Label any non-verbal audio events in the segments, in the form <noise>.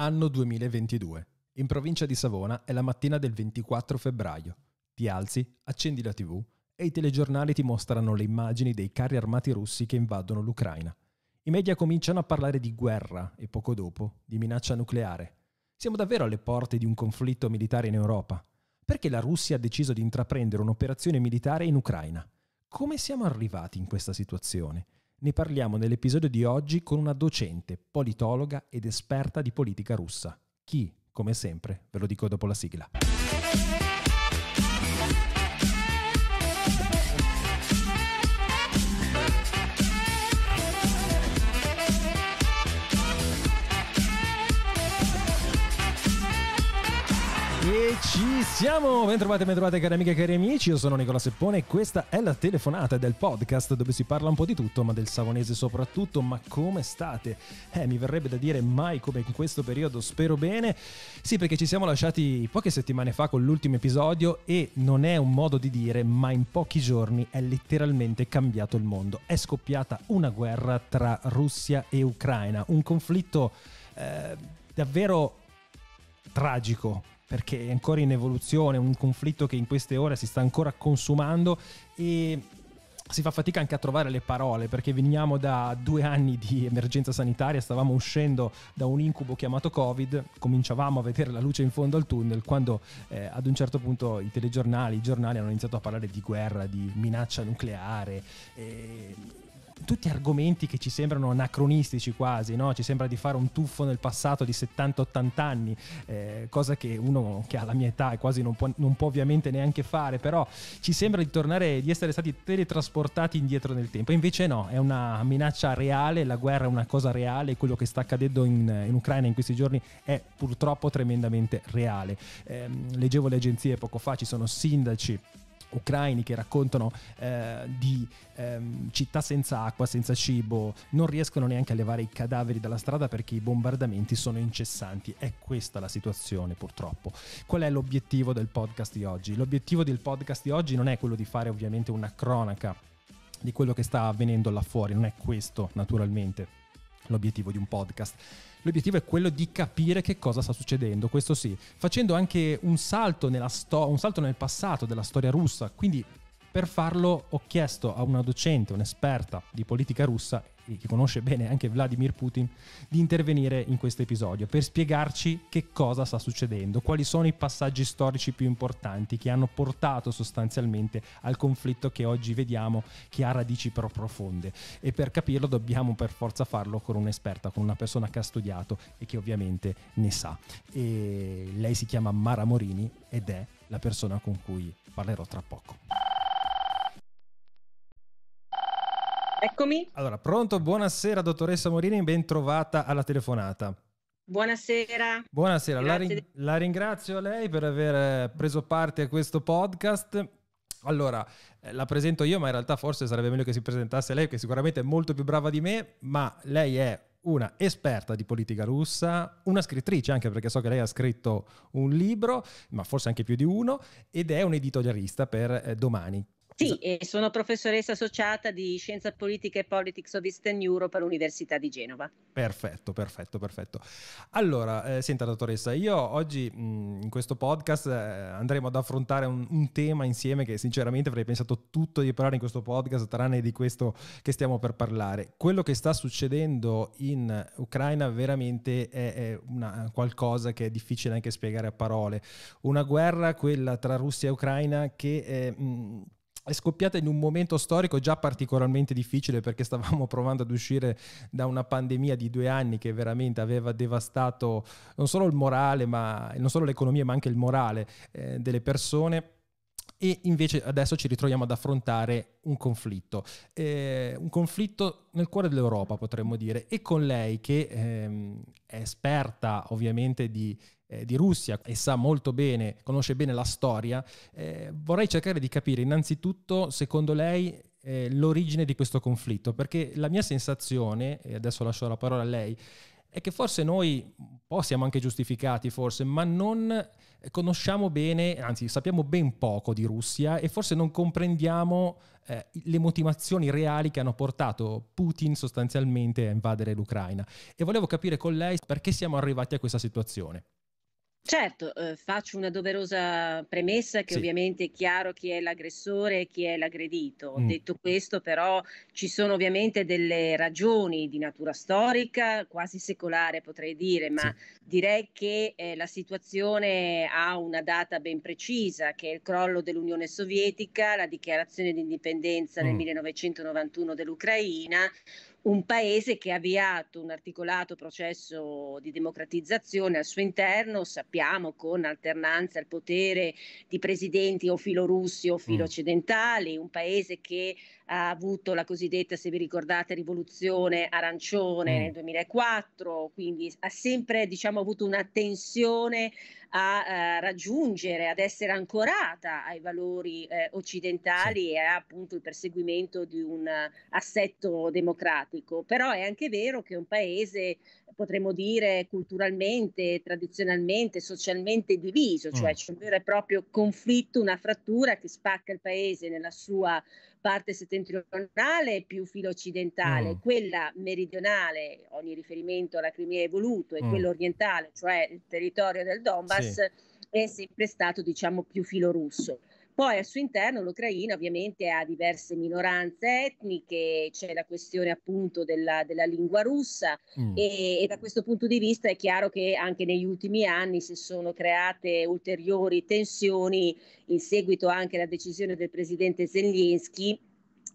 Anno 2022. In provincia di Savona è la mattina del 24 febbraio. Ti alzi, accendi la tv e i telegiornali ti mostrano le immagini dei carri armati russi che invadono l'Ucraina. I media cominciano a parlare di guerra e poco dopo di minaccia nucleare. Siamo davvero alle porte di un conflitto militare in Europa. Perché la Russia ha deciso di intraprendere un'operazione militare in Ucraina? Come siamo arrivati in questa situazione? Ne parliamo nell'episodio di oggi con una docente, politologa ed esperta di politica russa. Chi, come sempre, ve lo dico dopo la sigla. Ci siamo, bentrovate, bentrovate cari amiche e cari amici, io sono Nicola Seppone e questa è la telefonata del podcast dove si parla un po' di tutto, ma del savonese soprattutto, ma come state? Eh, mi verrebbe da dire mai come in questo periodo, spero bene. Sì, perché ci siamo lasciati poche settimane fa con l'ultimo episodio e non è un modo di dire, ma in pochi giorni è letteralmente cambiato il mondo. È scoppiata una guerra tra Russia e Ucraina, un conflitto eh, davvero tragico perché è ancora in evoluzione, un conflitto che in queste ore si sta ancora consumando e si fa fatica anche a trovare le parole perché veniamo da due anni di emergenza sanitaria, stavamo uscendo da un incubo chiamato Covid, cominciavamo a vedere la luce in fondo al tunnel quando eh, ad un certo punto i telegiornali, i giornali hanno iniziato a parlare di guerra, di minaccia nucleare. E tutti argomenti che ci sembrano anacronistici quasi, no? ci sembra di fare un tuffo nel passato di 70-80 anni, eh, cosa che uno che ha la mia età quasi non può, non può, ovviamente neanche fare, però ci sembra di tornare, di essere stati teletrasportati indietro nel tempo, invece no, è una minaccia reale, la guerra è una cosa reale, quello che sta accadendo in, in Ucraina in questi giorni è purtroppo tremendamente reale. Eh, leggevo le agenzie poco fa, ci sono sindaci ucraini che raccontano eh, di ehm, città senza acqua, senza cibo, non riescono neanche a levare i cadaveri dalla strada perché i bombardamenti sono incessanti. È questa la situazione purtroppo. Qual è l'obiettivo del podcast di oggi? L'obiettivo del podcast di oggi non è quello di fare ovviamente una cronaca di quello che sta avvenendo là fuori, non è questo naturalmente l'obiettivo di un podcast L'obiettivo è quello di capire che cosa sta succedendo, questo sì, facendo anche un salto, sto- un salto nel passato della storia russa, quindi per farlo ho chiesto a una docente, un'esperta di politica russa che conosce bene anche Vladimir Putin, di intervenire in questo episodio per spiegarci che cosa sta succedendo, quali sono i passaggi storici più importanti che hanno portato sostanzialmente al conflitto che oggi vediamo che ha radici però profonde e per capirlo dobbiamo per forza farlo con un'esperta, con una persona che ha studiato e che ovviamente ne sa. E lei si chiama Mara Morini ed è la persona con cui parlerò tra poco. Eccomi. Allora, pronto? Buonasera, dottoressa Morini, ben trovata alla telefonata. Buonasera. Buonasera, la, ri- la, ringrazio a lei per aver eh, preso parte a questo podcast. Allora, eh, la presento io, ma in realtà forse sarebbe meglio che si presentasse lei, che sicuramente è molto più brava di me, ma lei è una esperta di politica russa, una scrittrice anche perché so che lei ha scritto un libro, ma forse anche più di uno, ed è un editorialista per eh, domani. Sì, e sono professoressa associata di Scienza Politica e Politics of Eastern Europe all'Università di Genova. Perfetto, perfetto, perfetto. Allora, eh, senta dottoressa, io oggi mh, in questo podcast eh, andremo ad affrontare un, un, tema insieme che sinceramente avrei pensato tutto di parlare in questo podcast, tranne di questo che stiamo per parlare. Quello che sta succedendo in Ucraina veramente è, è una, qualcosa che è difficile anche spiegare a parole. Una guerra, quella tra Russia e Ucraina, che... Eh, mh, è scoppiata in un momento storico già particolarmente difficile perché stavamo <laughs> provando ad uscire da una pandemia di due anni che veramente aveva devastato non solo il morale, ma non solo l'economia, ma anche il morale eh, delle persone e invece adesso ci ritroviamo ad affrontare un conflitto, eh, un conflitto nel cuore dell'Europa potremmo dire, e con lei che ehm, è esperta ovviamente di eh, di Russia e sa molto bene, conosce bene la storia, eh, vorrei cercare di capire innanzitutto, secondo lei, eh, l'origine di questo conflitto, perché la mia sensazione, e adesso lascio la parola a lei, è che forse noi un po' siamo anche giustificati, forse, ma non conosciamo bene, anzi sappiamo ben poco di Russia e forse non comprendiamo eh, le motivazioni reali che hanno portato Putin sostanzialmente a invadere l'Ucraina. E volevo capire con lei perché siamo arrivati a questa situazione. Certo, eh, faccio una doverosa premessa che Sì. ovviamente è chiaro chi è l'aggressore e chi è l'aggredito. Mm. Detto questo, però, ci sono ovviamente delle ragioni di natura storica, quasi secolare potrei dire, ma Sì. direi che eh, la situazione ha una data ben precisa, che è il crollo dell'Unione Sovietica, la dichiarazione di indipendenza nel 1991 mm. dell'Ucraina un paese che ha avviato un articolato processo di democratizzazione al suo interno, sappiamo, con alternanza al potere di presidenti o filorussi o filoccidentali, mm. un paese che ha avuto la cosiddetta, se vi ricordate, rivoluzione arancione mm. nel 2004, quindi ha sempre diciamo, avuto un'attenzione a, a eh, raggiungere, ad essere ancorata ai valori eh, occidentali sì. e a, appunto il perseguimento di un eh, assetto democratico. Però è anche vero che un paese potremmo dire culturalmente, tradizionalmente, socialmente diviso, cioè mm. c'è un vero e proprio conflitto, una frattura che spacca il paese nella sua parte settentrionale più filo occidentale, mm. quella meridionale, ogni riferimento alla Crimea è voluto, e mm. quella orientale, cioè il territorio del Donbass, sì. è sempre stato diciamo più filo russo. Poi al suo interno l'Ucraina ovviamente ha diverse minoranze etniche, c'è la questione appunto della, della lingua russa mm. e, e, da questo punto di vista è chiaro che anche negli ultimi anni si sono create ulteriori tensioni in seguito anche alla decisione del presidente Zelensky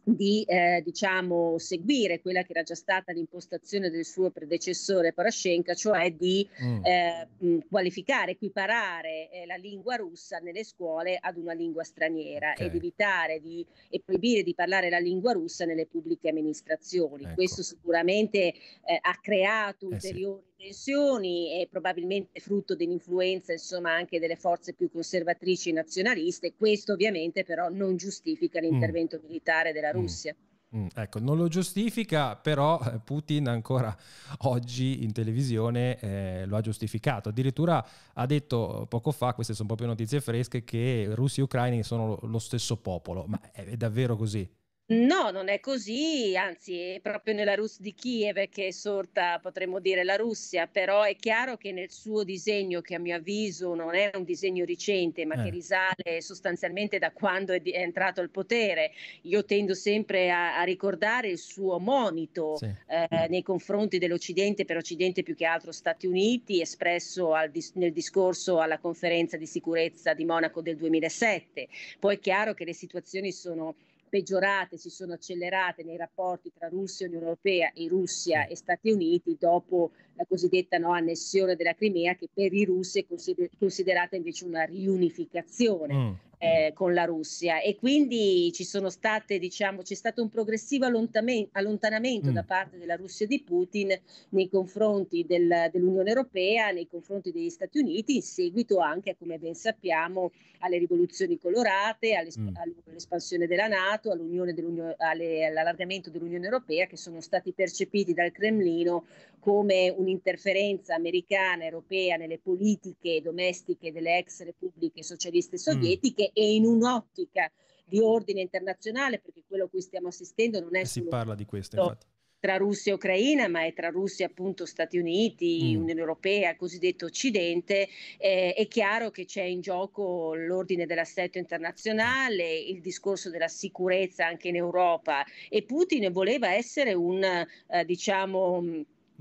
di eh, diciamo, seguire quella che era già stata l'impostazione del suo predecessore Poroshenko, cioè di mm. eh, mm, qualificare, equiparare eh, la lingua russa nelle scuole ad una lingua straniera okay. ed evitare di, e proibire di parlare la lingua russa nelle pubbliche amministrazioni. Ecco. Questo sicuramente eh, ha creato eh ulteriori sì tensioni è probabilmente frutto dell'influenza insomma anche delle forze più conservatrici e nazionaliste, questo ovviamente però non giustifica mm. l'intervento mm. militare della mm. Russia. Mm. ecco, non lo giustifica, però eh, Putin ancora <laughs> oggi in televisione eh, lo ha giustificato. Addirittura ha detto poco fa, queste sono proprio notizie fresche, che russi e ucraini sono lo stesso popolo. Ma è davvero così? No, non è così, anzi è proprio nella Rus di Kiev che è sorta, potremmo dire, la Russia, però è chiaro che nel suo disegno, che a mio avviso non è un disegno recente, ma eh. che risale sostanzialmente da quando è, di- è, entrato al potere, io tendo sempre a, a ricordare il suo monito sì. eh, nei confronti dell'Occidente, per Occidente più che altro Stati Uniti, espresso dis- nel discorso alla conferenza di sicurezza di Monaco del 2007. Poi è chiaro che le situazioni sono peggiorate, si sono accelerate nei rapporti tra Russia e Unione Europea e Russia e Stati Uniti dopo la cosiddetta no, annessione della Crimea che per i russi è consider- considerata invece una riunificazione. Mm. Eh, con la Russia e quindi ci sono state, diciamo, c'è stato un progressivo allontanamento mm. da parte della Russia di Putin nei confronti del, dell'Unione Europea, nei confronti degli Stati Uniti, in seguito anche, come ben sappiamo, alle rivoluzioni colorate, mm. all'espansione della Nato, dell'Unione, alle, all'allargamento dell'Unione Europea, che sono stati percepiti dal Cremlino come un'interferenza americana, europea nelle politiche domestiche delle ex repubbliche socialiste mm. sovietiche. Mm e in un'ottica di ordine internazionale, perché quello a cui stiamo assistendo non è... Si parla di questo, infatti tra Russia e Ucraina, ma è tra Russia appunto Stati Uniti, mm. Unione Europea, cosiddetto Occidente, eh, è chiaro che c'è in gioco l'ordine dell'assetto internazionale, il discorso della sicurezza anche in Europa e Putin voleva essere un, eh, diciamo,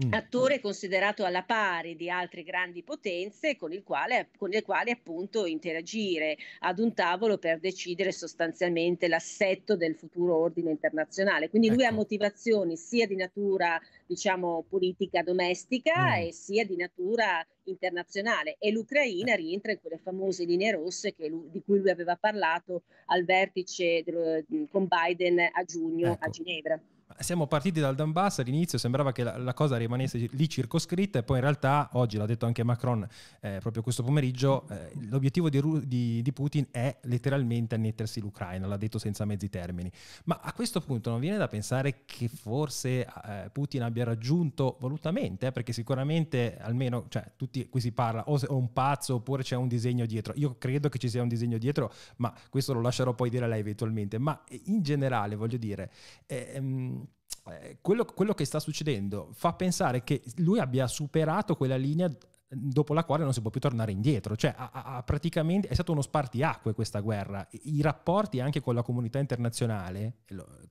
Mm. attore considerato alla pari di altre grandi potenze con, il quale, con, le quali appunto interagire ad un tavolo per decidere sostanzialmente l'assetto del futuro ordine internazionale. Quindi lui ha ecco. motivazioni sia di natura diciamo politica domestica mm. e sia di natura internazionale e l'Ucraina rientra in quelle famose linee rosse lui, di cui lui aveva parlato al vertice dello, con Biden a giugno ecco. a Ginevra siamo partiti dal Donbass, all'inizio sembrava che la, la, cosa rimanesse lì circoscritta e poi in realtà, oggi l'ha detto anche Macron eh, proprio questo pomeriggio, eh, l'obiettivo di, Ru- di, di, Putin è letteralmente annettersi l'Ucraina, l'ha detto senza mezzi termini. Ma a questo punto non viene da pensare che forse eh, Putin abbia raggiunto volutamente, eh, perché sicuramente almeno, cioè, tutti qui si parla o, se, un pazzo oppure c'è un disegno dietro. Io credo che ci sia un disegno dietro, ma questo lo lascerò poi dire a lei eventualmente. Ma in generale, voglio dire... Ehm, eh, quello, quello che sta succedendo fa pensare che lui abbia superato quella linea dopo la quale non si può più tornare indietro. Cioè, ha, ha praticamente è stato uno spartiacque questa guerra. I rapporti anche con la comunità internazionale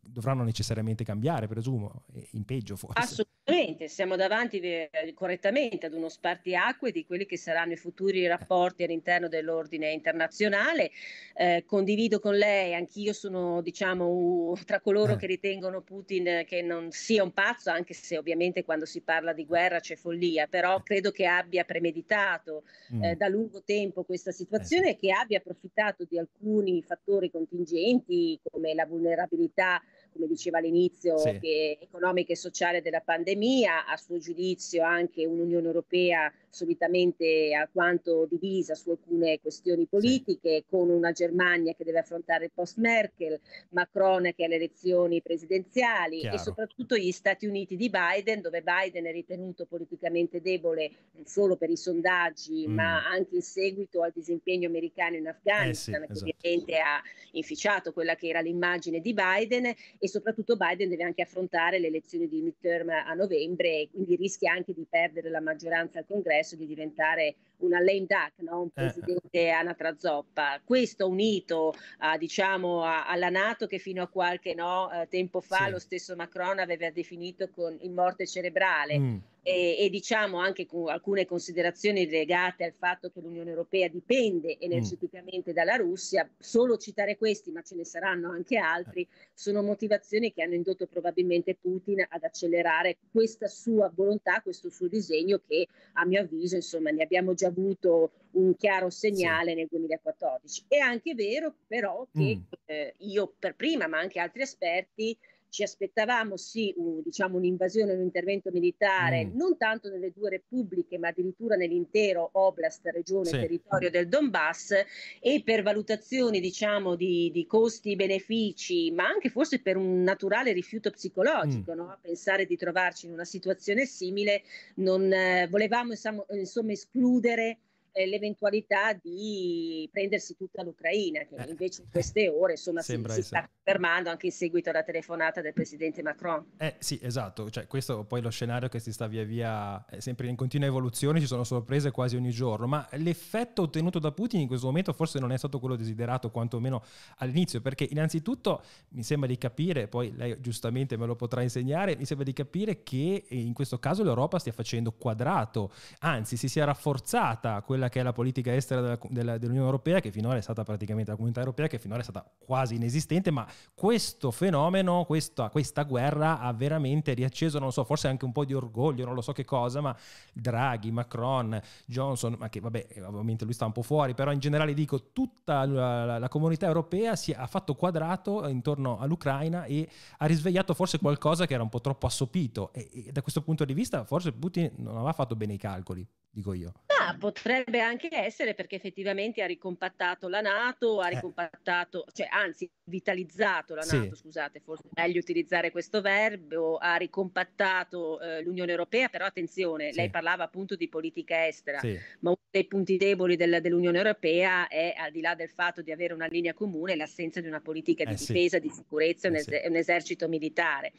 dovranno necessariamente cambiare, presumo, in peggio forse. Assolutamente Assolutamente, siamo davanti eh, correttamente ad uno spartiacque di quelli che saranno i futuri rapporti all'interno dell'ordine internazionale. Eh, condivido con lei, anch'io sono diciamo, tra coloro che ritengono Putin che non sia un pazzo, anche se ovviamente quando si parla di guerra c'è follia, però credo che abbia premeditato mm. eh, da lungo tempo questa situazione eh e che abbia approfittato di alcuni fattori contingenti come la vulnerabilità come diceva all'inizio, sì. economica e sociale della pandemia, a suo giudizio anche un'Unione Europea solitamente alquanto divisa su alcune questioni politiche, con una Germania che deve affrontare il post-Merkel, Macron che ha le elezioni presidenziali Chiaro. e soprattutto gli Stati Uniti di Biden, dove Biden è ritenuto politicamente debole non solo per i sondaggi, mm. ma anche in seguito al disimpegno americano in Afghanistan, eh sì, che esatto. ovviamente ha inficiato quella che era l'immagine di Biden e soprattutto Biden deve anche affrontare le elezioni di midterm a novembre, e quindi rischia anche di perdere la maggioranza al congresso adesso di diventare una lame duck, no? un eh. presidente anatra zoppa. Questo unito a, diciamo, a, alla Nato che fino a qualche no, eh, tempo fa sì. lo stesso Macron aveva definito con il morte cerebrale. Mm e, e diciamo anche con alcune considerazioni legate al fatto che l'Unione Europea dipende mm. energeticamente mm. dalla Russia, solo citare questi, ma ce ne saranno anche altri, sono motivazioni che hanno indotto probabilmente Putin ad accelerare questa sua volontà, questo suo disegno che a mio avviso insomma ne abbiamo già avuto un chiaro segnale sì. nel 2014. È anche vero però che mm. eh, io per prima, ma anche altri esperti, ci aspettavamo sì un, diciamo, un'invasione, un intervento militare, mm. non tanto nelle due repubbliche, ma addirittura nell'intero oblast, regione e sì. territorio del Donbass e per valutazioni diciamo, di, di costi-benefici, ma anche forse per un naturale rifiuto psicologico, mm. no? pensare di trovarci in una situazione simile, non eh, volevamo insomma, insomma escludere eh, l'eventualità di prendersi tutta l'Ucraina, che eh. invece in queste ore insomma, si, si sta fermando anche in seguito alla telefonata del presidente Macron. Eh sì, esatto, cioè, questo poi lo scenario che si sta via via, è sempre in continua evoluzione, ci sono sorprese quasi ogni giorno, ma l'effetto ottenuto da Putin in questo momento forse non è stato quello desiderato, quantomeno all'inizio, perché innanzitutto mi sembra di capire, poi lei giustamente me lo potrà insegnare, mi sembra di capire che in questo caso l'Europa stia facendo quadrato, anzi si sia rafforzata quella quella che è la politica estera della, della, dell'Unione Europea, che finora è stata praticamente la comunità europea, che finora è stata quasi inesistente, ma questo fenomeno, questa, questa guerra ha veramente riacceso, non so, forse anche un po' di orgoglio, non lo so che cosa, ma Draghi, Macron, Johnson, ma che vabbè, ovviamente lui sta un po' fuori, però in generale dico tutta la, la, la comunità europea si è, ha fatto quadrato intorno all'Ucraina e ha risvegliato forse qualcosa che era un po' troppo assopito e, e da questo punto di vista forse Putin non aveva fatto bene i calcoli, dico io. No potrebbe anche essere perché effettivamente ha ricompattato la Nato, ha eh. ricompattato, cioè anzi vitalizzato la Nato, sì. scusate, forse è meglio utilizzare questo verbo, ha ricompattato eh, l'Unione Europea, però attenzione, sì. lei parlava appunto di politica estera, sì. ma uno dei punti deboli del, dell'Unione Europea è, al di là del fatto di avere una linea comune, l'assenza di una politica di eh, difesa, di sicurezza, eh, un, es- un esercito militare.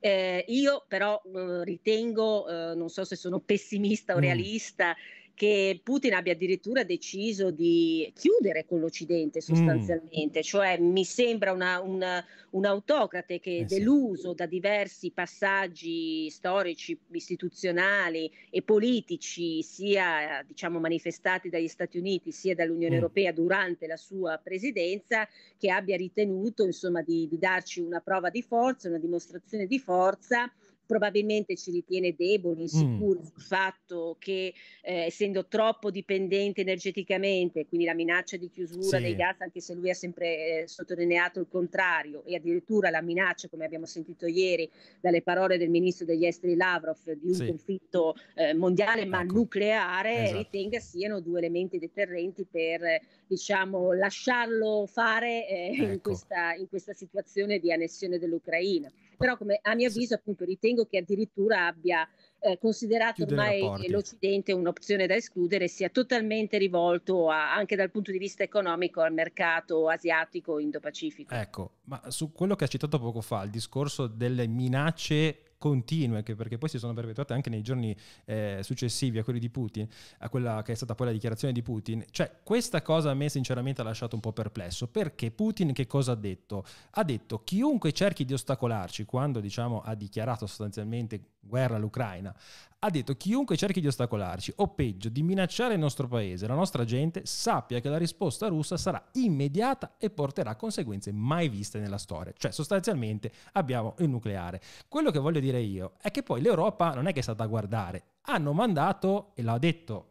Eh, io però eh, ritengo, eh, non so se sono pessimista o mm. realista, che Putin abbia addirittura deciso di chiudere con l'Occidente sostanzialmente, mm. cioè mi sembra una, una, un autocrate che eh deluso sì. da diversi passaggi storici, istituzionali e politici, sia diciamo, manifestati dagli Stati Uniti sia dall'Unione mm. Europea durante la sua presidenza, che abbia ritenuto insomma, di, di darci una prova di forza, una dimostrazione di forza probabilmente ci ritiene deboli, insicuri mm. sul fatto che eh, essendo troppo dipendente energeticamente, quindi la minaccia di chiusura sì. dei gas, anche se lui ha sempre eh, sottolineato il contrario, e addirittura la minaccia, come abbiamo sentito ieri dalle parole del ministro degli esteri Lavrov, di un sì. conflitto eh, mondiale ecco. ma nucleare, esatto. ritenga siano due elementi deterrenti per diciamo, lasciarlo fare eh, ecco. in, questa, in questa situazione di annessione dell'Ucraina però come a mio avviso appunto ritengo che addirittura abbia eh, considerato ormai l'Occidente un'opzione da escludere, sia totalmente rivolto a, anche dal punto di vista economico al mercato asiatico indo-pacifico. Ecco, ma su quello che ha citato poco fa, il discorso delle minacce continue, perché poi si sono perpetuate anche nei giorni eh, successivi a quelli di Putin, a quella che è stata poi la dichiarazione di Putin, cioè questa cosa a me sinceramente ha lasciato un po' perplesso, perché Putin che cosa ha detto? Ha detto chiunque cerchi di ostacolarci quando diciamo ha dichiarato sostanzialmente guerra all'Ucraina, ha detto chiunque cerchi di ostacolarci o peggio di minacciare il nostro paese, la nostra gente, sappia che la risposta russa sarà immediata e porterà conseguenze mai viste nella storia. Cioè sostanzialmente abbiamo il nucleare. Quello che voglio dire io è che poi l'Europa non è che è stata a guardare, hanno mandato, e l'ha detto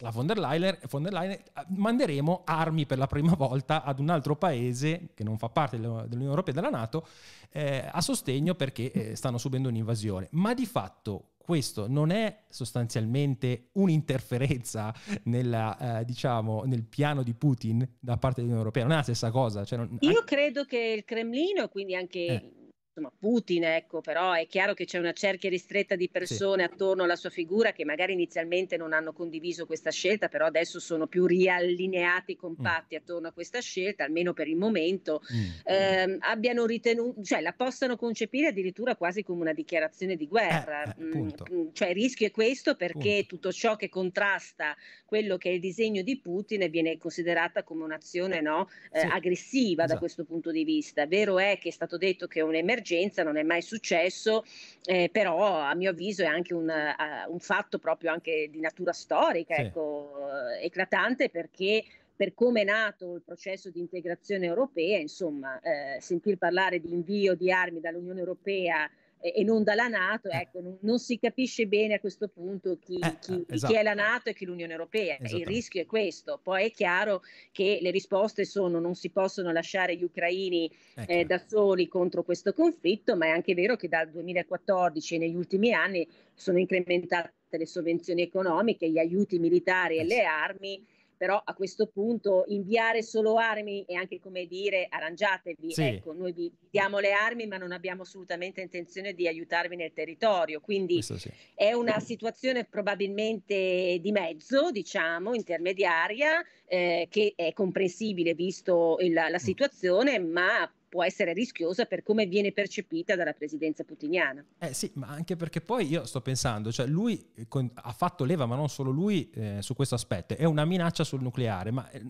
la von der, Leyen, von der Leyen, manderemo armi per la prima volta ad un altro paese che non fa parte dell'Unione Europea e della Nato eh, a sostegno perché eh, stanno subendo un'invasione. Ma di fatto questo, non è sostanzialmente un'interferenza <laughs> nella, eh, diciamo, nel piano di Putin da parte dell'Unione Europea, non è la stessa cosa. Cioè non... Io credo che il Cremlino, quindi anche eh insomma, Putin, ecco, però è chiaro che c'è una cerchia ristretta di persone sì. attorno alla sua figura che magari inizialmente non hanno condiviso questa scelta, però adesso sono più riallineati, compatti mm. attorno a questa scelta, almeno per il momento, mm. mm. ehm, abbiano ritenuto, cioè la possano concepire addirittura quasi come una dichiarazione di guerra. Eh, eh, mm, mm cioè il rischio è questo perché punto. tutto ciò che contrasta quello che è il disegno di Putin viene considerata come un'azione no, eh, sì. aggressiva esatto. da questo punto di vista. Vero è che è stato detto che è un'emergenza, emergenza, non è mai successo, eh, però a mio avviso è anche un, uh, un fatto proprio anche di natura storica, sì. ecco, uh, eclatante perché per come è nato il processo di integrazione europea, insomma, eh, sentir parlare di invio di armi dall'Unione Europea e non dalla Nato, eh. ecco, non, non, si capisce bene a questo punto chi, eh, chi, esatto. chi è la esatto. Nato e chi l'Unione Europea. Il rischio è questo. Poi è chiaro che le risposte sono non si possono lasciare gli ucraini ecco. eh, da soli contro questo conflitto, ma è anche vero che dal 2014 e negli ultimi anni sono incrementate le sovvenzioni economiche, gli aiuti militari e eh le armi però a questo punto inviare solo armi è anche come dire arrangiatevi, sì. ecco, noi vi diamo le armi ma non abbiamo assolutamente intenzione di aiutarvi nel territorio, quindi sì. è una situazione probabilmente di mezzo, diciamo, intermediaria, eh, che è comprensibile visto il, la mm. situazione, ma può essere rischiosa per come viene percepita dalla presidenza putiniana. Eh sì, ma anche perché poi io sto pensando, cioè lui con, ha fatto leva, ma non solo lui, eh, su questo aspetto, è una minaccia sul nucleare, ma eh,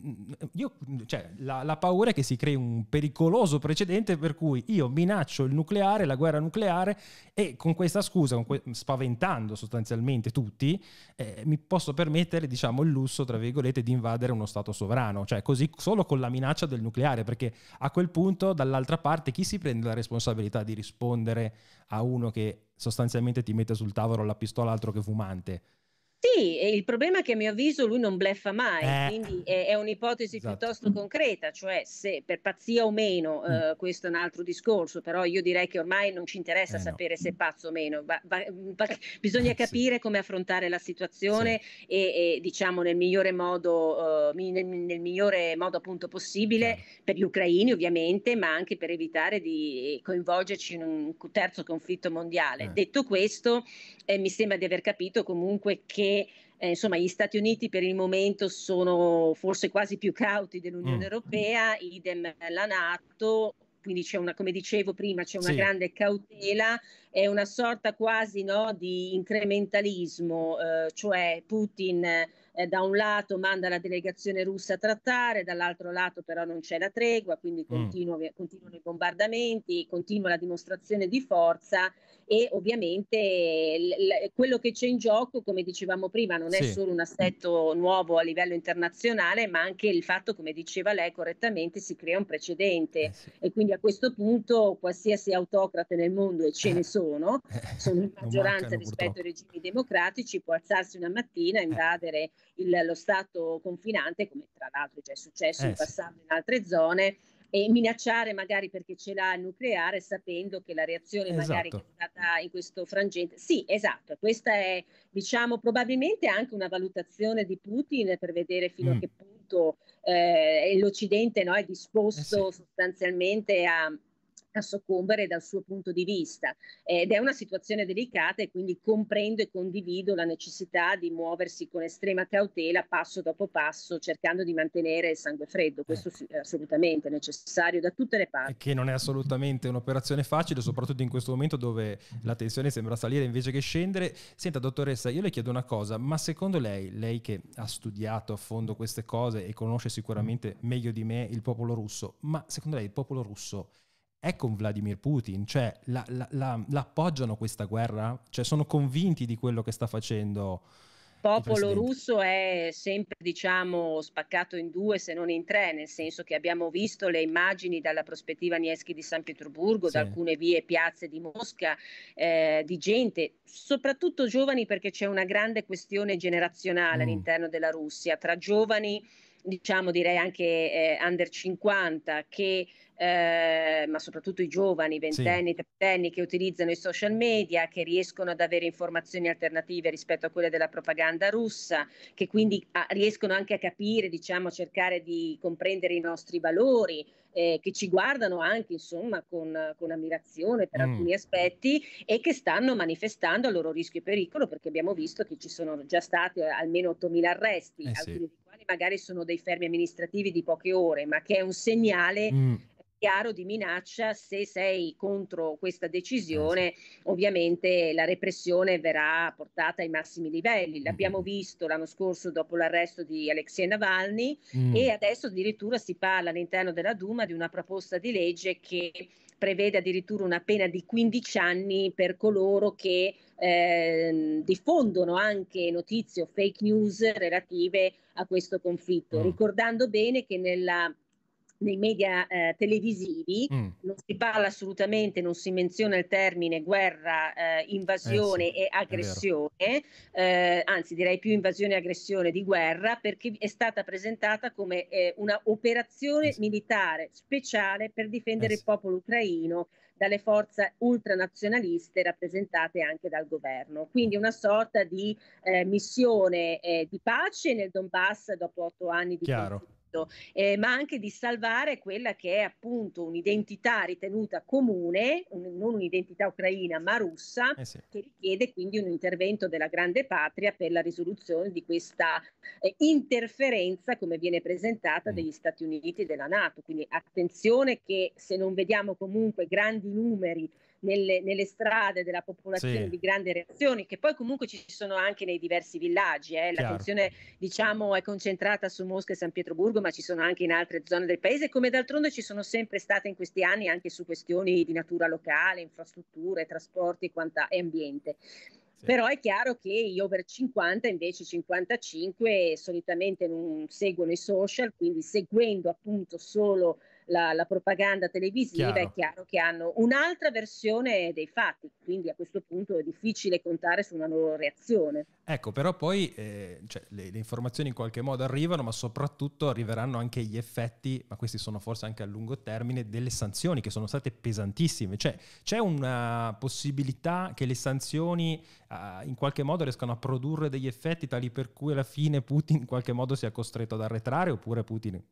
io, cioè, la, la, paura è che si crei un pericoloso precedente per cui io minaccio il nucleare, la guerra nucleare e con questa scusa, con que- spaventando sostanzialmente tutti, eh, mi posso permettere, diciamo, il lusso, tra virgolette, di invadere uno Stato sovrano, cioè così solo con la minaccia del nucleare, perché a quel punto Dal dall'altra parte chi si prende la responsabilità di rispondere a uno che sostanzialmente ti mette sul tavolo la pistola altro che fumante? Sì, il problema è che a mio avviso lui non bleffa mai, eh. quindi è, è un'ipotesi esatto. piuttosto concreta, cioè se per pazzia o meno, mm. eh, questo è un altro discorso, però io direi che ormai non ci interessa eh, sapere no. se è mm. pazzo o meno, va, va, va, mm, <laughs> bisogna eh, capire sì. come affrontare la situazione sì. e, e, diciamo nel migliore modo, uh, nel, nel migliore modo appunto possibile per gli ucraini ovviamente, ma anche per evitare di eh, coinvolgerci in un terzo conflitto mondiale. Detto questo, mi sembra di aver capito comunque che eh, insomma, gli Stati Uniti per il momento sono forse quasi più cauti dell'Unione mm. Europea, idem la Nato, quindi c'è una, come dicevo prima, c'è una sì. grande cautela, è una sorta quasi no, di incrementalismo, eh, cioè Putin eh, da un lato manda la delegazione russa a trattare, dall'altro lato però non c'è la tregua, quindi continuo, mm. continuano i bombardamenti, continua la dimostrazione di forza e ovviamente l- l- quello che c'è in gioco, come dicevamo prima, non sì. è solo un assetto nuovo a livello internazionale, ma anche il fatto, come diceva lei correttamente, si crea un precedente eh sì. e quindi a questo punto qualsiasi autocrate nel mondo, e ce ne eh. sono, eh, sono in maggioranza mancano, rispetto purtroppo. ai regimi democratici, può alzarsi una mattina, e invadere eh il, lo Stato confinante, come tra l'altro è già successo eh, in passato in altre zone, e minacciare magari perché ce l'ha il nucleare sapendo che la reazione esatto. magari è stata in questo frangente. Sì, esatto, questa è diciamo probabilmente anche una valutazione di Putin per vedere fino mm. a che punto eh, l'Occidente no, è disposto eh sì. sostanzialmente a, a soccombere dal suo punto di vista ed è una situazione delicata e quindi comprendo e condivido la necessità di muoversi con estrema cautela passo dopo passo cercando di mantenere il sangue freddo, eh. questo eh. è assolutamente necessario da tutte le parti. che non è assolutamente un'operazione facile, soprattutto in questo momento dove la tensione sembra salire invece che scendere. Senta dottoressa, io le chiedo una cosa, ma secondo lei, lei che ha studiato a fondo queste cose e conosce sicuramente meglio di me il popolo russo, ma secondo lei il popolo russo è con Vladimir Putin, cioè la, la, la, l'appoggiano questa guerra? Cioè sono convinti di quello che sta facendo? Il popolo russo è sempre diciamo, spaccato in due se non in tre, nel senso che abbiamo visto le immagini dalla prospettiva Nieschi di San Pietroburgo, sì. da alcune vie e piazze di Mosca, eh, di gente, soprattutto giovani perché c'è una grande questione generazionale mm. all'interno della Russia, tra giovani diciamo direi anche eh, under 50 che eh, ma soprattutto i giovani, ventenni, trentenni che utilizzano i social media, che riescono ad avere informazioni alternative rispetto a quelle della propaganda russa, che quindi mm. a, ah, riescono anche a capire, diciamo, a cercare di comprendere i nostri valori, eh, che ci guardano anche insomma con, con ammirazione per mm. alcuni aspetti e che stanno manifestando a loro rischio e pericolo perché abbiamo visto che ci sono già stati eh, almeno 8.000 arresti, eh alcuni sì quali magari sono dei fermi amministrativi di poche ore, ma che è un segnale mm chiaro di minaccia se sei contro questa decisione eh, ovviamente la repressione verrà portata ai massimi livelli l'abbiamo mm-hmm. visto l'anno scorso dopo l'arresto di Alexei Navalny mm. e adesso addirittura si parla all'interno della Duma di una proposta di legge che prevede addirittura una pena di 15 anni per coloro che eh, diffondono anche notizie o fake news relative a questo conflitto, mm. ricordando bene che nella nei media eh, televisivi, mm. non si parla assolutamente, non si menziona il termine guerra, eh, invasione eh sì, e aggressione, eh, anzi direi più invasione e aggressione di guerra, perché è stata presentata come eh, una operazione eh sì. militare speciale per difendere sì. il popolo ucraino dalle forze ultranazionaliste rappresentate anche dal governo. Quindi una sorta di missione di pace nel Donbass dopo otto anni di Chiaro. conflitto eh, ma anche di salvare quella che è appunto un'identità ritenuta comune, un, non un'identità ucraina ma russa, eh sì. che richiede quindi un intervento della grande patria per la risoluzione di questa eh, interferenza come viene presentata mm. degli Stati Uniti e della Nato. Quindi attenzione che se non vediamo comunque grandi numeri nelle, nelle strade della popolazione sì. di grandi reazioni, che poi comunque ci sono anche nei diversi villaggi. Eh. L'attenzione diciamo, è concentrata su Mosca e San Pietroburgo, ma ci sono anche in altre zone del paese, come d'altronde ci sono sempre state in questi anni anche su questioni di natura locale, infrastrutture, trasporti quanta, e ambiente. Sì. Però è chiaro che gli over 50, invece 55, solitamente non seguono i social, quindi seguendo appunto solo la, la propaganda televisiva, chiaro. è chiaro che hanno un'altra versione dei fatti, quindi a questo punto è difficile contare su una loro reazione. Ecco, però poi eh, cioè, le, le, informazioni in qualche modo arrivano, ma soprattutto arriveranno anche gli effetti, ma questi sono forse anche a lungo termine, delle sanzioni che sono state pesantissime. Cioè, c'è una possibilità che le sanzioni eh, in qualche modo riescano a produrre degli effetti tali per cui alla fine Putin in qualche modo sia costretto ad arretrare oppure Putin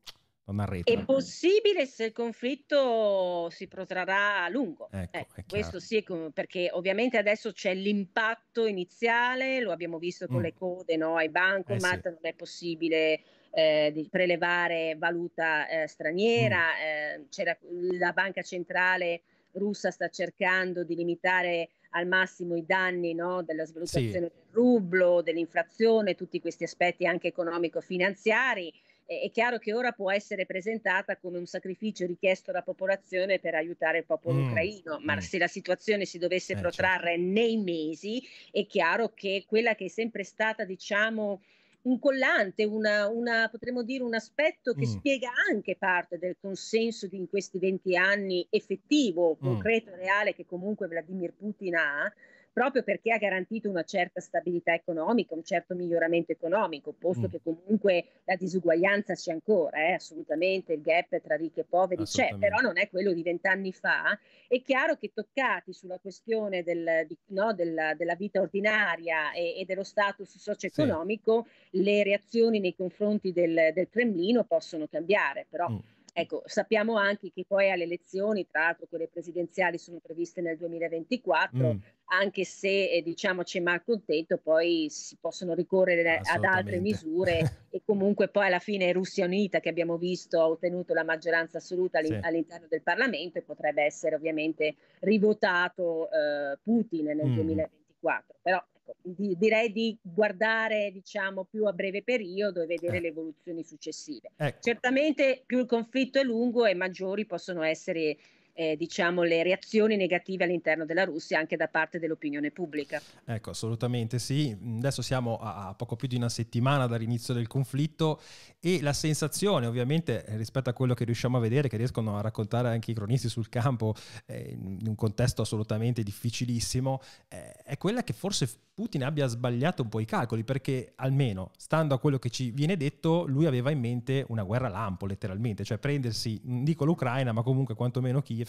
non arretra. È possibile se il conflitto si protrarrà a lungo. Ecco, eh, questo sì, perché ovviamente adesso c'è l'impatto iniziale, lo abbiamo visto con mm. le code no? ai bancomat, eh sì. non è possibile eh, di prelevare valuta eh, straniera, mm. Eh, c'era, la banca centrale russa sta cercando di limitare al massimo i danni no? della svalutazione sì. del rublo, dell'inflazione, tutti questi aspetti anche economico-finanziari è chiaro che ora può essere presentata come un sacrificio richiesto alla popolazione per aiutare il popolo mm. ucraino, ma mm. se la situazione si dovesse eh, certo. protrarre certo. nei mesi, è chiaro che quella che è sempre stata, diciamo, un collante, una, una, potremmo dire un aspetto che mm. spiega anche parte del consenso di in questi 20 anni effettivo, mm. concreto e reale che comunque Vladimir Putin ha, proprio perché ha garantito una certa stabilità economica, un certo miglioramento economico, posto mm. che comunque la disuguaglianza c'è ancora, eh, assolutamente, il gap tra ricchi e poveri c'è, però non è quello di vent'anni fa. È chiaro che toccati sulla questione del, di, no, della, della, vita ordinaria e, e dello status socio-economico, sì. le reazioni nei confronti del, del Cremlino possono cambiare, però... Mm Ecco, sappiamo anche che poi alle elezioni, tra l'altro quelle presidenziali sono previste nel 2024, mm. anche se eh, diciamo c'è malcontento, poi si possono ricorrere ad altre misure <laughs> e comunque poi alla fine Russia Unita che abbiamo visto ha ottenuto la maggioranza assoluta all'in- sì. all'interno del Parlamento e potrebbe essere ovviamente rivotato eh, Putin nel mm. 2024. Però Ecco, di, direi di guardare diciamo, più a breve periodo e vedere eh. le evoluzioni successive. Ecco. Certamente più il conflitto è lungo e maggiori possono essere eh, diciamo, le reazioni negative all'interno della Russia anche da parte dell'opinione pubblica. Ecco, assolutamente sì. Mm, adesso siamo a poco più di una settimana dall'inizio del conflitto e la sensazione ovviamente rispetto a quello che riusciamo a vedere, che riescono a raccontare anche i cronisti sul campo eh, in un contesto assolutamente difficilissimo, eh, è quella che forse Putin abbia sbagliato un po' i calcoli, perché almeno stando a quello che ci viene detto, lui aveva in mente una guerra lampo letteralmente, cioè prendersi, non dico l'Ucraina, ma comunque quantomeno Kiev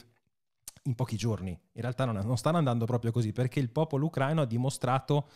in pochi giorni. In realtà non, non stanno andando proprio così perché il popolo ucraino ha dimostrato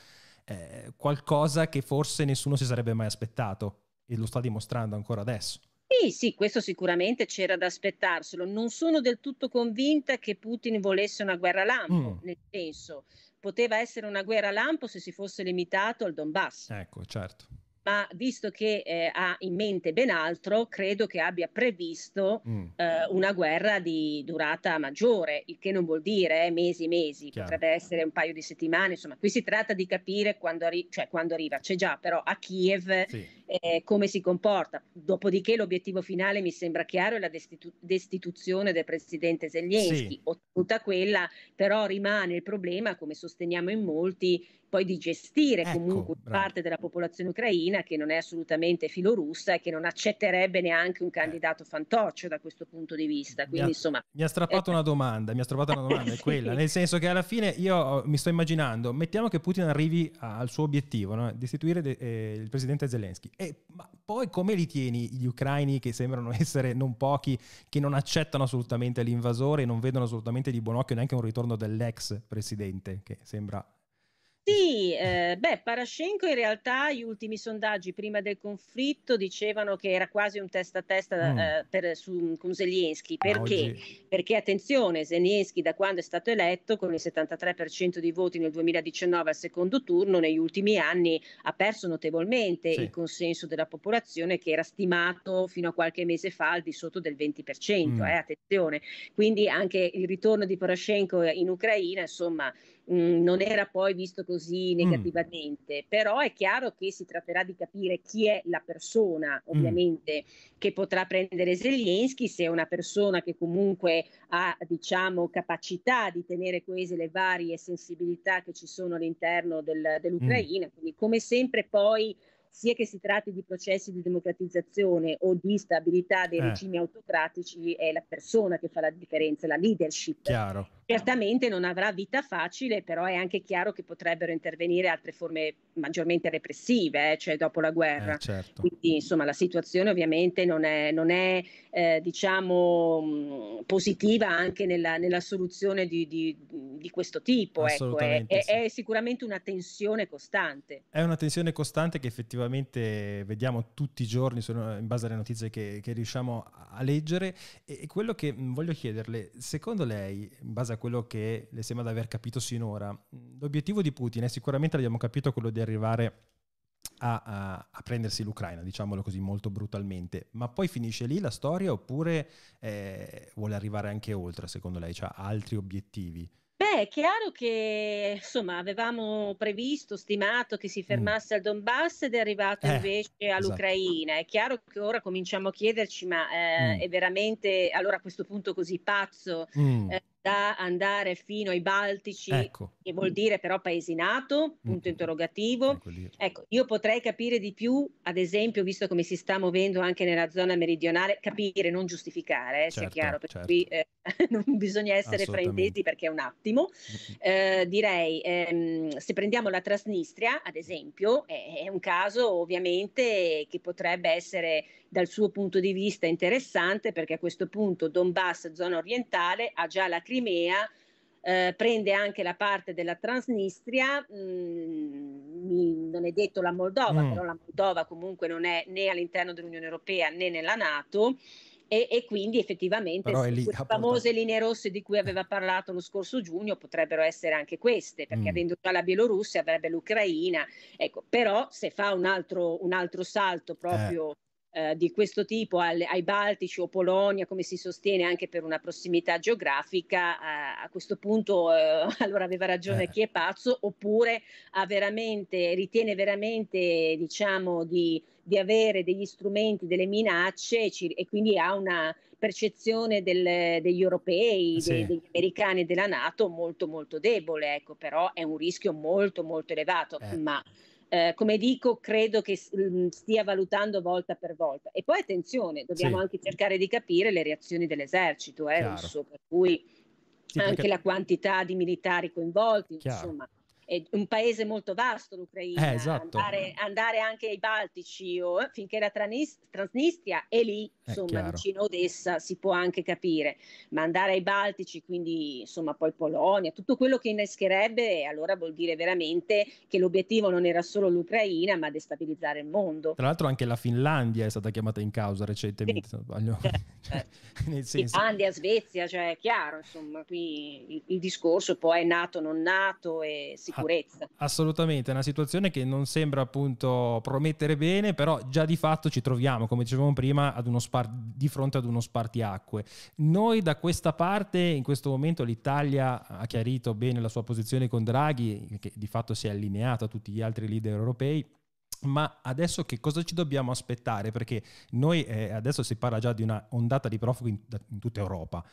eh, qualcosa che forse nessuno si sarebbe mai aspettato e lo sta dimostrando ancora adesso. Sì, sì, questo sicuramente c'era da aspettarselo. Non sono del tutto convinta che Putin volesse una guerra lampo, mm. nel senso, poteva essere una guerra lampo se si fosse limitato al Donbass. Ecco, certo ma visto che eh, ha in mente ben altro, credo che abbia previsto mm. eh, una guerra di durata maggiore, il che non vuol dire eh, mesi, mesi, Chiaro. potrebbe essere un paio di settimane, insomma, qui si tratta di capire quando, arri- cioè, quando arriva, c'è già però a Kiev. Sì eh, come si comporta. Dopodiché l'obiettivo finale mi sembra chiaro è la destitu- destituzione del presidente Zelensky, sì. ottenuta quella, però rimane il problema, come sosteniamo in molti, poi di gestire ecco, comunque bravo. parte della popolazione ucraina che non è assolutamente filorussa e che non accetterebbe neanche un eh. candidato fantoccio da questo punto di vista. Quindi, mi ha, insomma, mi ha strappato eh. una domanda, mi ha strappato una domanda, è <laughs> quella, nel senso che alla fine io oh, mi sto immaginando, mettiamo che Putin arrivi al suo obiettivo, no? destituire de- eh, il presidente Zelensky e, ma poi come li tieni gli ucraini che sembrano <laughs> essere non pochi, che non accettano assolutamente l'invasore e non vedono assolutamente di buon occhio neanche un ritorno dell'ex presidente, che sembra sì, eh, beh, Parashenko in realtà gli ultimi sondaggi prima del conflitto dicevano che era quasi un testa a testa mm. eh, per, su, con Zelensky. Perché? Perché attenzione, Zelensky da quando è stato eletto con il 73% di voti nel 2019 al secondo turno, negli ultimi anni ha perso notevolmente sì. il consenso della popolazione che era stimato fino a qualche mese fa al di sotto del 20%. Mm. Eh, attenzione, quindi anche il ritorno di Parashenko in Ucraina, insomma, Mm, non era poi visto così mm. negativamente, mm. però è chiaro che si tratterà di capire chi è la persona, mm. ovviamente, mm. che potrà prendere Zelensky, se è una persona che comunque ha, diciamo, capacità di tenere coese le varie sensibilità che ci sono all'interno del, dell'Ucraina, mm. quindi come sempre poi sia che si tratti di processi di democratizzazione o di stabilità dei eh. regimi autocratici, è la persona che fa la differenza, la leadership. Chiaro. Certamente non avrà vita facile, però è anche chiaro che potrebbero intervenire altre forme maggiormente repressive, eh, cioè dopo la guerra. Eh, certo. Quindi insomma la situazione ovviamente non è, non è eh, diciamo, mm, positiva anche nella, nella soluzione di, di, di, questo tipo. Ecco. È, sì. è, è sicuramente una tensione costante. È una tensione costante che effettivamente effettivamente vediamo tutti i giorni sono, in base alle notizie che, che riusciamo a leggere. E, quello che mm, voglio chiederle, secondo lei, in base a quello che le sembra di aver capito sinora, mm, l'obiettivo di Putin è sicuramente, l'abbiamo capito, quello di arrivare a, a, prendersi l'Ucraina, diciamolo così molto brutalmente. Ma poi finisce lì la storia oppure eh, vuole arrivare anche oltre, secondo lei, cioè altri obiettivi? Beh, è chiaro che insomma avevamo previsto, stimato che si mm. fermasse mm. al Donbass ed è arrivato eh, invece esatto. all'Ucraina. Esatto. È chiaro che ora cominciamo a chiederci: ma eh, mm. è veramente allora a questo punto così pazzo mm. eh, da andare fino ai Baltici, ecco. che vuol dire però paesi NATO, punto mm-hmm. interrogativo. Ecco, ecco, io potrei capire di più, ad esempio, visto come si sta muovendo anche nella zona meridionale, capire, non giustificare, eh, certo, sia chiaro, per certo. cui eh, <laughs> non bisogna essere fraintesi perché è un attimo. Eh, direi, ehm, se prendiamo la Trasnistria, ad esempio, è, è un caso ovviamente che potrebbe essere dal suo punto di vista interessante perché a questo punto Donbass, zona orientale, ha già la Crimea, eh, prende anche la parte della Transnistria, mh, mm, non è detto la Moldova, mm. però la Moldova comunque non è né all'interno dell'Unione Europea né nella Nato. E, e, quindi effettivamente le famose linee rosse di cui aveva parlato lo scorso giugno potrebbero essere anche queste, perché mm. avendo già la Bielorussia avrebbe l'Ucraina, ecco, però se fa un altro, un altro salto proprio eh eh, di questo tipo al, ai Baltici o Polonia, come si sostiene anche per una prossimità geografica, a, eh, a questo punto eh, <laughs> allora aveva ragione eh. chi è pazzo, oppure veramente, ritiene veramente diciamo, di, di, avere degli strumenti, delle minacce ci, e quindi ha una percezione del, degli europei, eh, sì. dei, degli americani e della Nato molto molto debole, ecco, però è un rischio molto molto elevato. Eh. Ma eh, come dico, credo che mm, stia valutando volta per volta. E poi attenzione, dobbiamo sì. anche cercare di capire le reazioni dell'esercito eh, russo, per cui sì, anche perché... la quantità di militari coinvolti, Chiaro. insomma è un paese molto vasto l'Ucraina, eh, esatto. andare, andare, anche ai Baltici o eh, finché la Transnistria è lì, insomma, è vicino a Odessa si può anche capire, ma andare ai Baltici, quindi insomma poi Polonia, tutto quello che innescherebbe allora vuol dire veramente che l'obiettivo non era solo l'Ucraina, ma destabilizzare il mondo. Tra l'altro anche la Finlandia è stata chiamata in causa recentemente, sì. sbaglio. Eh, cioè, eh. <laughs> Nel senso. Finlandia, Svezia, cioè è chiaro, insomma, qui il, il discorso poi è nato, non nato e si sicurezza. Assolutamente, è una situazione che non sembra appunto promettere bene, però già di fatto ci troviamo, come dicevamo prima, spar- di fronte ad uno spartiacque. Noi da questa parte, in questo momento l'Italia ha chiarito bene la sua posizione con Draghi, che di fatto si è allineato a tutti gli altri leader europei. Ma adesso che cosa ci dobbiamo aspettare? Perché noi eh, adesso si parla già di una ondata di profughi in, in tutta Europa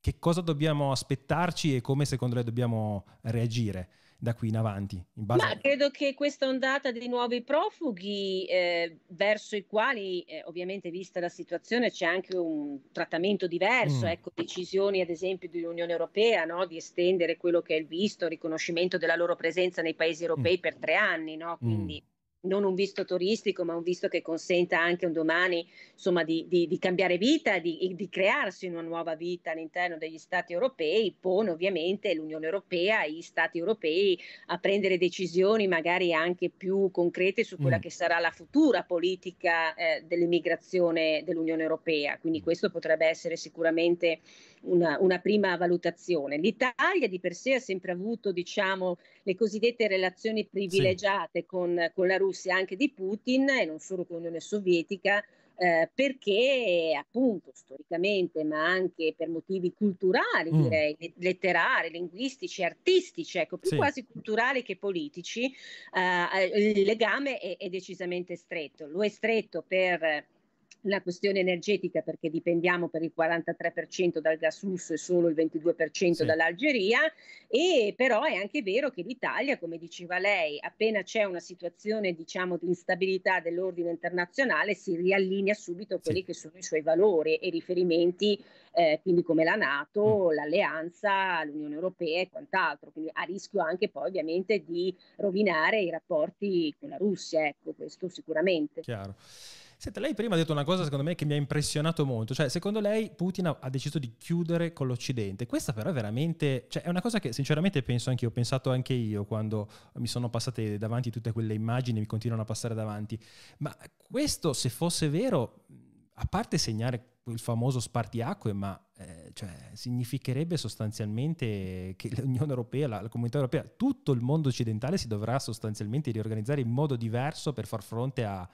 che cosa dobbiamo aspettarci e come secondo lei dobbiamo reagire? da qui in avanti? In base... Ma credo che questa ondata di nuovi profughi, eh, verso i quali eh, ovviamente vista la situazione c'è anche un trattamento diverso, mm. ecco decisioni ad esempio dell'Unione Europea no? di estendere quello che è il visto, il riconoscimento della loro presenza nei paesi europei mm. per tre anni, no? Mm. quindi... Mm non un visto turistico, ma un visto che consenta anche un domani insomma, di, di, di, cambiare vita, di, di, crearsi una nuova vita all'interno degli Stati europei, pone ovviamente l'Unione Europea e gli Stati europei a prendere decisioni magari anche più concrete su quella mm. che sarà la futura politica eh, dell'immigrazione dell'Unione Europea. Quindi mm. questo potrebbe essere sicuramente una, una, prima valutazione. L'Italia di per sé ha sempre avuto diciamo, le cosiddette relazioni privilegiate sì. con, con la Russia Russia, anche di Putin e non solo con l'Unione Sovietica, eh, perché appunto storicamente, ma anche per motivi culturali, mm. direi, letterari, linguistici, artistici, ecco, più sì. quasi culturali che politici, eh, il legame è, è decisamente stretto. Lo è stretto per la questione energetica perché dipendiamo per il 43% dal gas russo e solo il 22% sì. dall'Algeria e però è anche vero che l'Italia, come diceva lei, appena c'è una situazione diciamo di instabilità dell'ordine internazionale si riallinea subito a quelli sì. che sono i suoi valori e riferimenti eh, quindi come la Nato, mm. l'Alleanza, l'Unione Europea e quant'altro, quindi a rischio anche poi ovviamente di rovinare i rapporti con la Russia, ecco questo sicuramente. Chiaro. Senta, lei prima ha detto una cosa secondo me che mi ha impressionato molto, cioè secondo lei Putin ha, deciso di chiudere con l'Occidente, questa però è veramente, cioè è una cosa che sinceramente penso anche io, ho pensato anche io quando mi sono passate davanti tutte quelle immagini, mi continuano a passare davanti, ma questo se fosse vero, a parte segnare il famoso spartiacque, ma eh, cioè, significherebbe sostanzialmente che l'Unione Europea, la, la, comunità europea, tutto il mondo occidentale si dovrà sostanzialmente riorganizzare in modo diverso per far fronte a,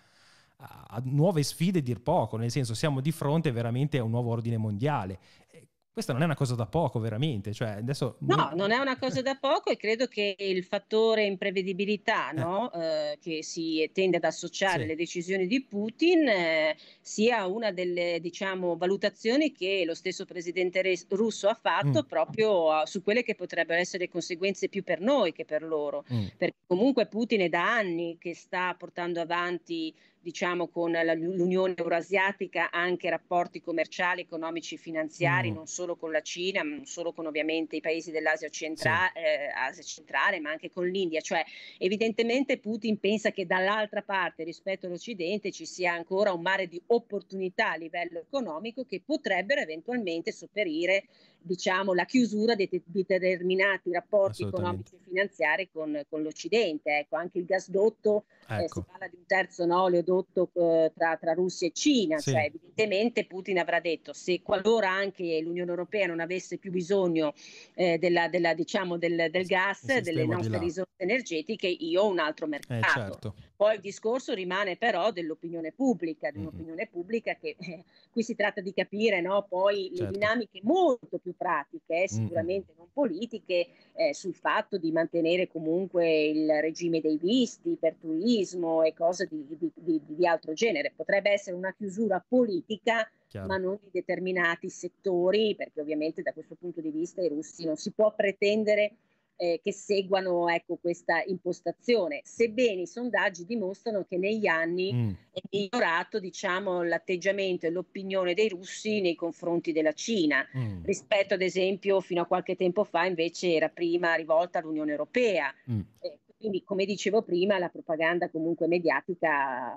a, nuove sfide dir poco, nel senso siamo di fronte veramente a un nuovo ordine mondiale. Eh, questa non è una cosa da poco, veramente. Cioè, adesso... No, non è una cosa da poco e credo che il fattore imprevedibilità eh. no? eh, che si tende ad associare alle sì. decisioni di Putin eh, sia una delle diciamo, valutazioni che lo stesso presidente russo ha fatto mm. proprio a, su quelle che potrebbero essere conseguenze più per noi che per loro. Mm. Perché comunque Putin è da anni che sta portando avanti diciamo con l'Unione Eurasiatica anche rapporti commerciali, economici e finanziari, mm. non solo con la Cina, non solo con ovviamente i paesi dell'Asia centrale, sì. eh, Asia centrale ma anche con l'India. Cioè, evidentemente Putin pensa che dall'altra parte rispetto all'Occidente ci sia ancora un mare di opportunità a livello economico che potrebbero eventualmente sopperire diciamo, la chiusura di, di determinati rapporti economici e finanziari con, con l'Occidente. Ecco, anche il gasdotto, eh, ecco. eh, si parla di un terzo no, oleodotto eh, tra, tra, Russia e Cina, sì. cioè, evidentemente Putin avrà detto se qualora anche l'Unione Europea non avesse più bisogno eh, della, della, diciamo, del, del gas, delle nostre risorse energetiche, io ho un altro eh, mercato. Certo. Poi il discorso rimane però dell'opinione pubblica, di mm-hmm. un'opinione mm-hmm. pubblica che eh, qui si tratta di capire no, poi certo. le dinamiche molto più pratiche, eh, mm-hmm. sicuramente mm-hmm. non politiche, eh, sul fatto di mantenere comunque il regime dei visti per turismo e cose di, di, di, di altro genere. Potrebbe essere una chiusura politica. Chiaro. ma non di determinati settori, perché ovviamente da questo punto di vista i russi non si può pretendere eh, che seguano ecco, questa impostazione, sebbene i sondaggi dimostrano che negli anni mm. è migliorato diciamo, l'atteggiamento e l'opinione dei russi nei confronti della Cina, mm. rispetto ad esempio fino a qualche tempo fa invece era prima rivolta all'Unione Europea. Mm. Eh, quindi, come dicevo prima, la propaganda comunque mediatica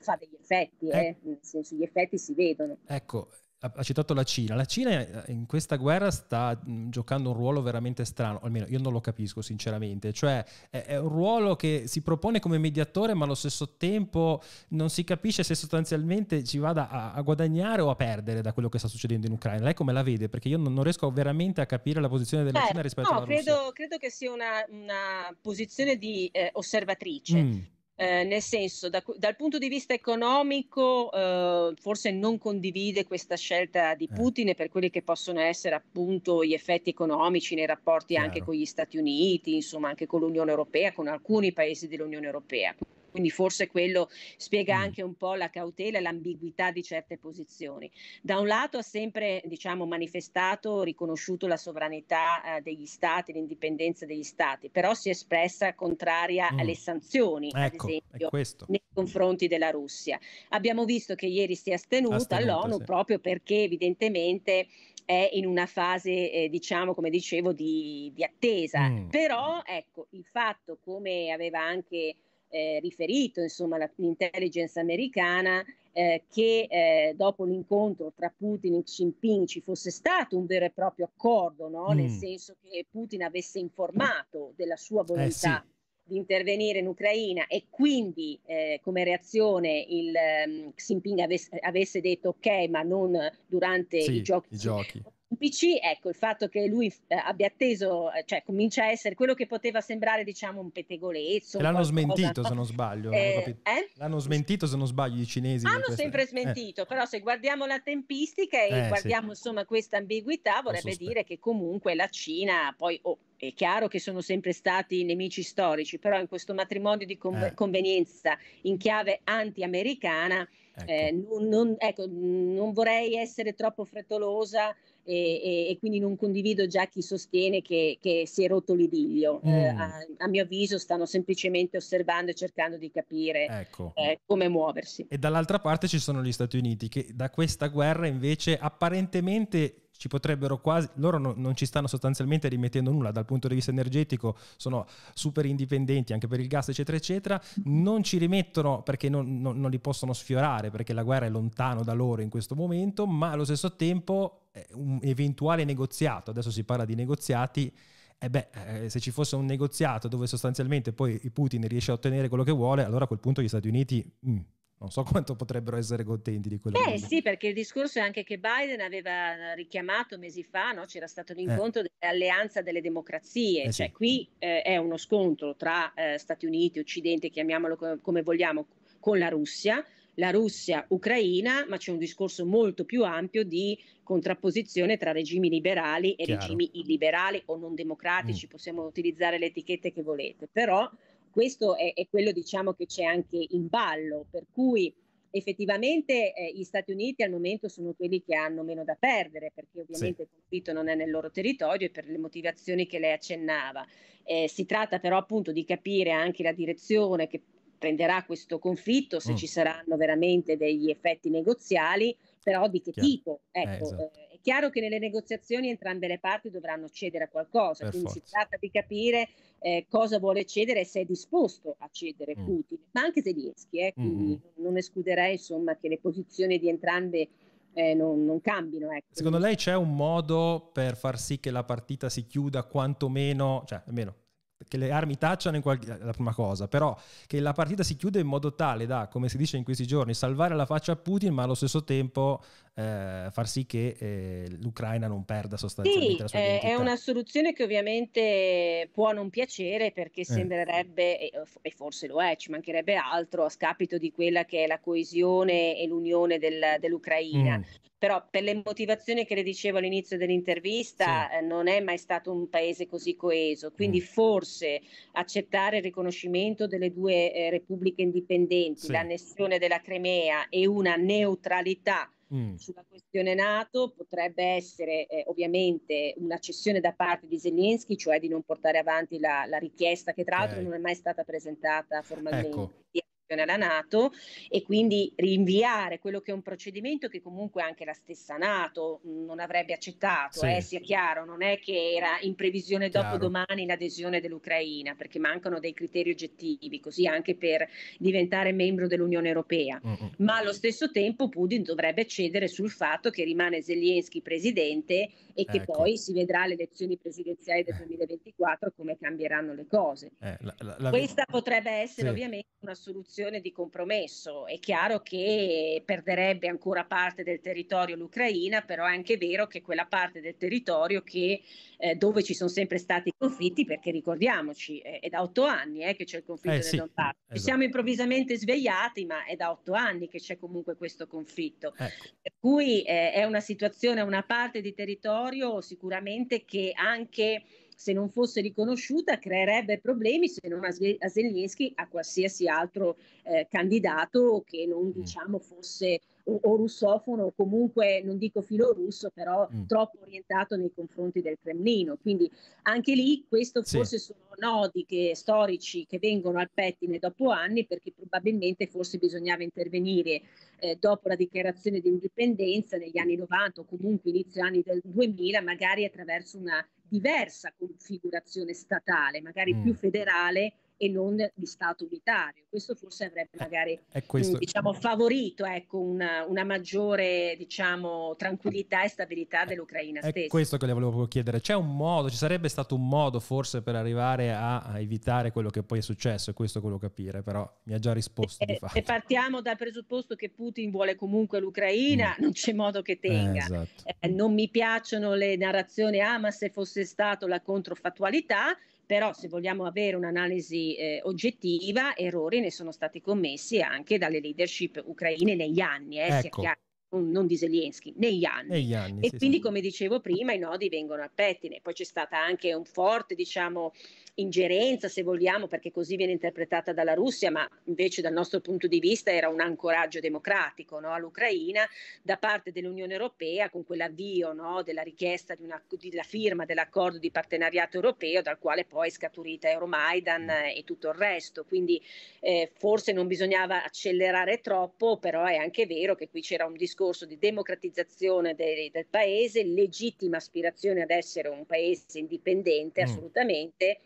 fa degli effetti, eh? eh nel senso gli effetti si vedono. Ecco, ha citato la Cina. La Cina eh, in questa guerra sta mm, giocando un ruolo veramente strano, almeno io non lo capisco sinceramente, cioè è un ruolo che si propone come mediatore ma allo stesso tempo non si capisce se sostanzialmente ci vada a, a guadagnare o a perdere da quello che sta succedendo in Ucraina. Lei come la vede? Perché io non, non riesco veramente a capire la posizione della Beh, Cina rispetto no, alla credo, Russia. credo che sia una, una posizione di eh, osservatrice. Mm eh, nel senso, da, dal punto di vista economico, eh, forse non condivide questa scelta di eh. Putin eh. per quelli che possono essere appunto gli effetti economici nei rapporti Chiaro. anche con gli Stati Uniti, insomma anche con l'Unione Europea, con alcuni paesi dell'Unione Europea. Quindi forse quello spiega mm. anche un po' la cautela e l'ambiguità di certe posizioni. Da un lato ha sempre diciamo, manifestato, riconosciuto la sovranità eh, degli stati, l'indipendenza degli stati, però si è espressa contraria mm. alle sanzioni, ecco, ad esempio, nei confronti della Russia. Abbiamo visto che ieri si è astenuta, all'ONU sì. proprio perché evidentemente è in una fase, eh, diciamo, come dicevo, di, di attesa. Mm. Però, ecco, il fatto, come aveva anche eh, riferito insomma, la, l'intelligence americana eh, che eh, dopo l'incontro tra Putin e Xi Jinping ci fosse stato un vero e proprio accordo, no? mm. nel senso che Putin avesse informato della sua eh, volontà. Sì. di intervenire in Ucraina e quindi eh, come reazione il um, Xi Jinping avesse, avesse, detto ok ma non durante sì, i giochi. I giochi PC, ecco, il fatto che lui eh, abbia atteso, eh, cioè comincia a essere quello che poteva sembrare, diciamo, un pettegolezzo. L'hanno qualcosa, smentito, se non sbaglio. Eh, eh? L'hanno smentito, se non sbaglio, i cinesi. Hanno sempre eh. smentito, eh. però se guardiamo la tempistica e guardiamo, sì. insomma, questa ambiguità, vorrebbe dire che comunque la Cina, poi, oh, è chiaro che sono sempre stati nemici storici, però in questo matrimonio di con- convenienza in chiave anti-americana, ecco. non, non, ecco, non vorrei essere troppo frettolosa, e, e, quindi non condivido già chi sostiene che, che si è rotto l'idillio. Mm. Eh, a, a, mio avviso stanno semplicemente osservando e cercando di capire ecco. eh, come muoversi. E dall'altra parte ci sono gli Stati Uniti che da questa guerra invece apparentemente ci potrebbero quasi, loro no, non ci stanno sostanzialmente rimettendo nulla dal punto di vista energetico, sono super indipendenti anche per il gas eccetera eccetera, non ci rimettono perché non, non, non li possono sfiorare perché la guerra è lontano da loro in questo momento, ma allo stesso tempo eh, un eventuale negoziato, adesso si parla di negoziati, eh beh, eh, se ci fosse un negoziato dove sostanzialmente poi Putin riesce a ottenere quello che vuole, allora a quel punto gli Stati Uniti... Mm, non so <laughs> quanto potrebbero essere contenti di quello. Eh sì, perché il discorso è anche che Biden aveva richiamato mesi fa, no? c'era stato eh. l'incontro eh. dell'alleanza delle democrazie, eh cioè sì. qui eh, è uno scontro tra eh, Stati Uniti, Occidente, chiamiamolo co- come vogliamo, con la Russia, la Russia, Ucraina, ma c'è un discorso molto più ampio di contrapposizione tra regimi liberali e Chiaro. regimi illiberali o non democratici, mm. possiamo utilizzare le etichette che volete, però questo è, è quello diciamo, che c'è anche in ballo, per cui effettivamente eh, gli Stati Uniti al momento sono quelli che hanno meno da perdere perché ovviamente sì. il conflitto non è nel loro territorio e per le motivazioni che lei accennava. Eh, si tratta però appunto di capire anche la direzione che prenderà questo conflitto, se mm. ci saranno veramente degli effetti negoziali, però di che chiaro. tipo. Eh, ecco, esatto. eh, esatto. è chiaro che nelle negoziazioni entrambe le parti dovranno cedere a qualcosa, per quindi forza. si tratta di capire eh, cosa vuole cedere e se è disposto a cedere mm. Putin, ma anche Zelensky, eh, quindi mm. non escluderei insomma, che le posizioni di entrambe eh, non, non, cambino. Ecco. Secondo lei c'è un modo per far sì che la partita si chiuda quantomeno, cioè almeno che le armi tacciano in qualche, la prima cosa, però che la partita si chiude in modo tale da, come si dice in questi giorni, salvare la faccia a Putin, ma allo stesso tempo eh, far sì che eh, l'Ucraina non perda sostanzialmente sì, la sua eh, identità. È una soluzione che ovviamente può non piacere perché eh. sembrerebbe, e forse lo è, ci mancherebbe altro, a scapito di quella che è la coesione e l'unione del, dell'Ucraina. Mm però per le motivazioni che le dicevo all'inizio dell'intervista sì. eh, non è mai stato un paese così coeso, quindi mm. forse fosse accettare il riconoscimento delle due eh, repubbliche indipendenti, sì. l'annessione della Crimea e una neutralità Mm. sulla questione NATO potrebbe essere eh, ovviamente una cessione da parte di Zelensky, cioè di non portare avanti la, la richiesta che tra l'altro okay. non è mai stata presentata formalmente. Ecco alla Nato e quindi rinviare quello che è un procedimento che comunque anche la stessa Nato mm, non avrebbe accettato, sì. eh, sia chiaro, non è che era in previsione dopo chiaro. domani l'adesione dell'Ucraina, perché mancano dei criteri oggettivi, così anche per diventare membro dell'Unione Europea, mm-hmm. ma allo stesso tempo Putin dovrebbe cedere sul fatto che rimane Zelensky presidente e che ecco. poi si vedrà alle elezioni presidenziali del 2024 come cambieranno le cose. Eh, la, la, la... Questa potrebbe essere sì. ovviamente una soluzione di compromesso. È chiaro che perderebbe ancora parte del territorio l'Ucraina, però è anche vero che quella parte del territorio che, eh, dove ci sono sempre stati conflitti, perché ricordiamoci, è, è da otto anni eh, che c'è il conflitto eh, del sì, Donbass. Ci esatto. siamo improvvisamente svegliati, ma è da otto anni che c'è comunque questo conflitto. Ecco. Per cui eh, è una situazione, una parte di territorio territorio sicuramente che anche se non fosse riconosciuta creerebbe problemi se non a Zelensky a qualsiasi altro eh, candidato che non mm. diciamo fosse o, o russofono o comunque non dico filo russo però mm. troppo orientato nei confronti del Cremlino quindi anche lì questo sì. forse sono nodi che, storici che vengono al pettine dopo anni perché probabilmente forse bisognava intervenire eh, dopo la dichiarazione di indipendenza negli anni 90 o comunque inizio anni del 2000 magari attraverso una diversa configurazione statale magari mm. più federale e non di Stato unitario. Questo forse avrebbe eh, magari diciamo, favorito ecco, una, una, maggiore diciamo, tranquillità e stabilità eh, dell'Ucraina stessa. È questo che le volevo chiedere. C'è un modo, ci sarebbe stato un modo forse per arrivare a, a evitare quello che poi è successo, e questo volevo capire, però mi ha già risposto. Eh, se partiamo dal presupposto che Putin vuole comunque l'Ucraina, mm. non c'è modo che eh, tenga. Eh, esatto. eh, non mi piacciono le narrazioni, ah ma se fosse stato la controfattualità, però se vogliamo avere un'analisi eh, oggettiva, errori ne sono stati commessi anche dalle leadership ucraine negli anni, eh, ecco. sia chiaro non di Zelensky, negli anni. Negli anni e sì, quindi, sì. come dicevo prima, i nodi vengono al pettine. Poi c'è stata anche un forte, diciamo, ingerenza, se vogliamo, perché così viene interpretata dalla Russia, ma invece dal nostro punto di vista era un ancoraggio democratico no, all'Ucraina da parte dell'Unione Europea con quell'avvio no, della richiesta di una, della firma dell'accordo di partenariato europeo, dal quale poi è scaturita Euromaidan mm. e tutto il resto. Quindi eh, forse non bisognava accelerare troppo, però è anche vero che qui c'era un discorso discorso di democratizzazione del, del paese, legittima aspirazione ad essere un paese indipendente, mm. assolutamente,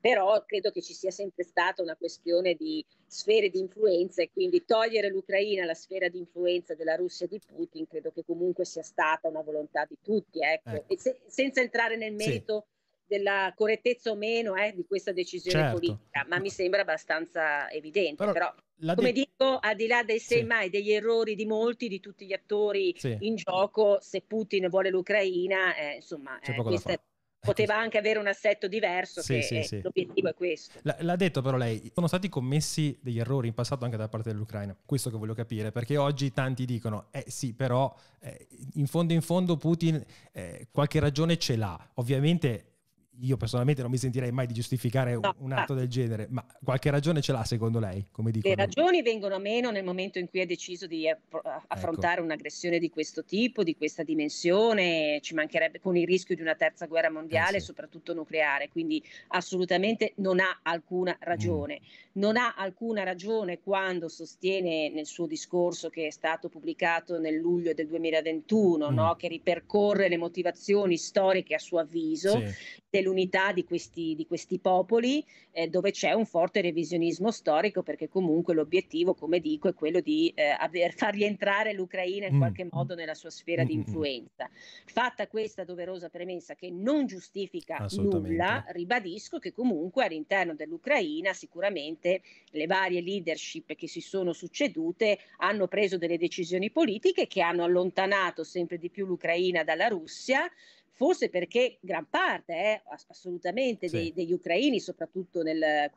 però credo che ci sia sempre stata una questione di sfere di influenza e quindi togliere l'Ucraina alla sfera di influenza della Russia di Putin credo che comunque sia stata una volontà di tutti, ecco. ecco. Se, senza entrare nel merito sì. della correttezza o meno eh, di questa decisione certo. politica, ma mi sembra abbastanza evidente. Però, però la Come dico, al di là dei sei sì. mai, degli errori di molti, di tutti gli attori sì. in gioco, se Putin vuole l'Ucraina, eh, insomma, eh, questa <laughs> poteva anche avere un assetto diverso, sì, sì, è, eh, sì. l'obiettivo è questo. L- l'ha detto però lei, sono stati commessi degli errori in passato anche da parte dell'Ucraina, questo che voglio capire, perché oggi tanti dicono, eh sì, però eh, in fondo in fondo Putin eh, qualche ragione ce l'ha, ovviamente io personalmente non mi sentirei mai di giustificare no, un atto del genere, ma qualche ragione ce l'ha secondo lei? le ragioni vengono a meno nel momento in cui è deciso di ecco. affrontare ecco. un'aggressione di questo tipo, di questa dimensione, ci mancherebbe con il rischio di una terza guerra mondiale, eh sì. soprattutto nucleare, quindi assolutamente non ha alcuna ragione. Mm. Non ha alcuna ragione quando sostiene nel suo discorso che è stato pubblicato nel luglio del 2021, mm. no? che ripercorre le motivazioni storiche a suo avviso sì dell'unità di questi, di questi popoli, eh, dove c'è un forte revisionismo storico, perché comunque l'obiettivo, come dico, è quello di eh, aver, <laughs> far rientrare l'Ucraina in mm, qualche mm. modo nella sua sfera mm. di mm, mm. influenza. Fatta questa doverosa premessa che non giustifica nulla, ribadisco che comunque all'interno dell'Ucraina sicuramente le varie leadership che si sono succedute hanno preso delle decisioni politiche che hanno allontanato sempre di più l'Ucraina dalla Russia forse perché gran parte, eh, assolutamente, sì. dei, degli ucraini, soprattutto nel,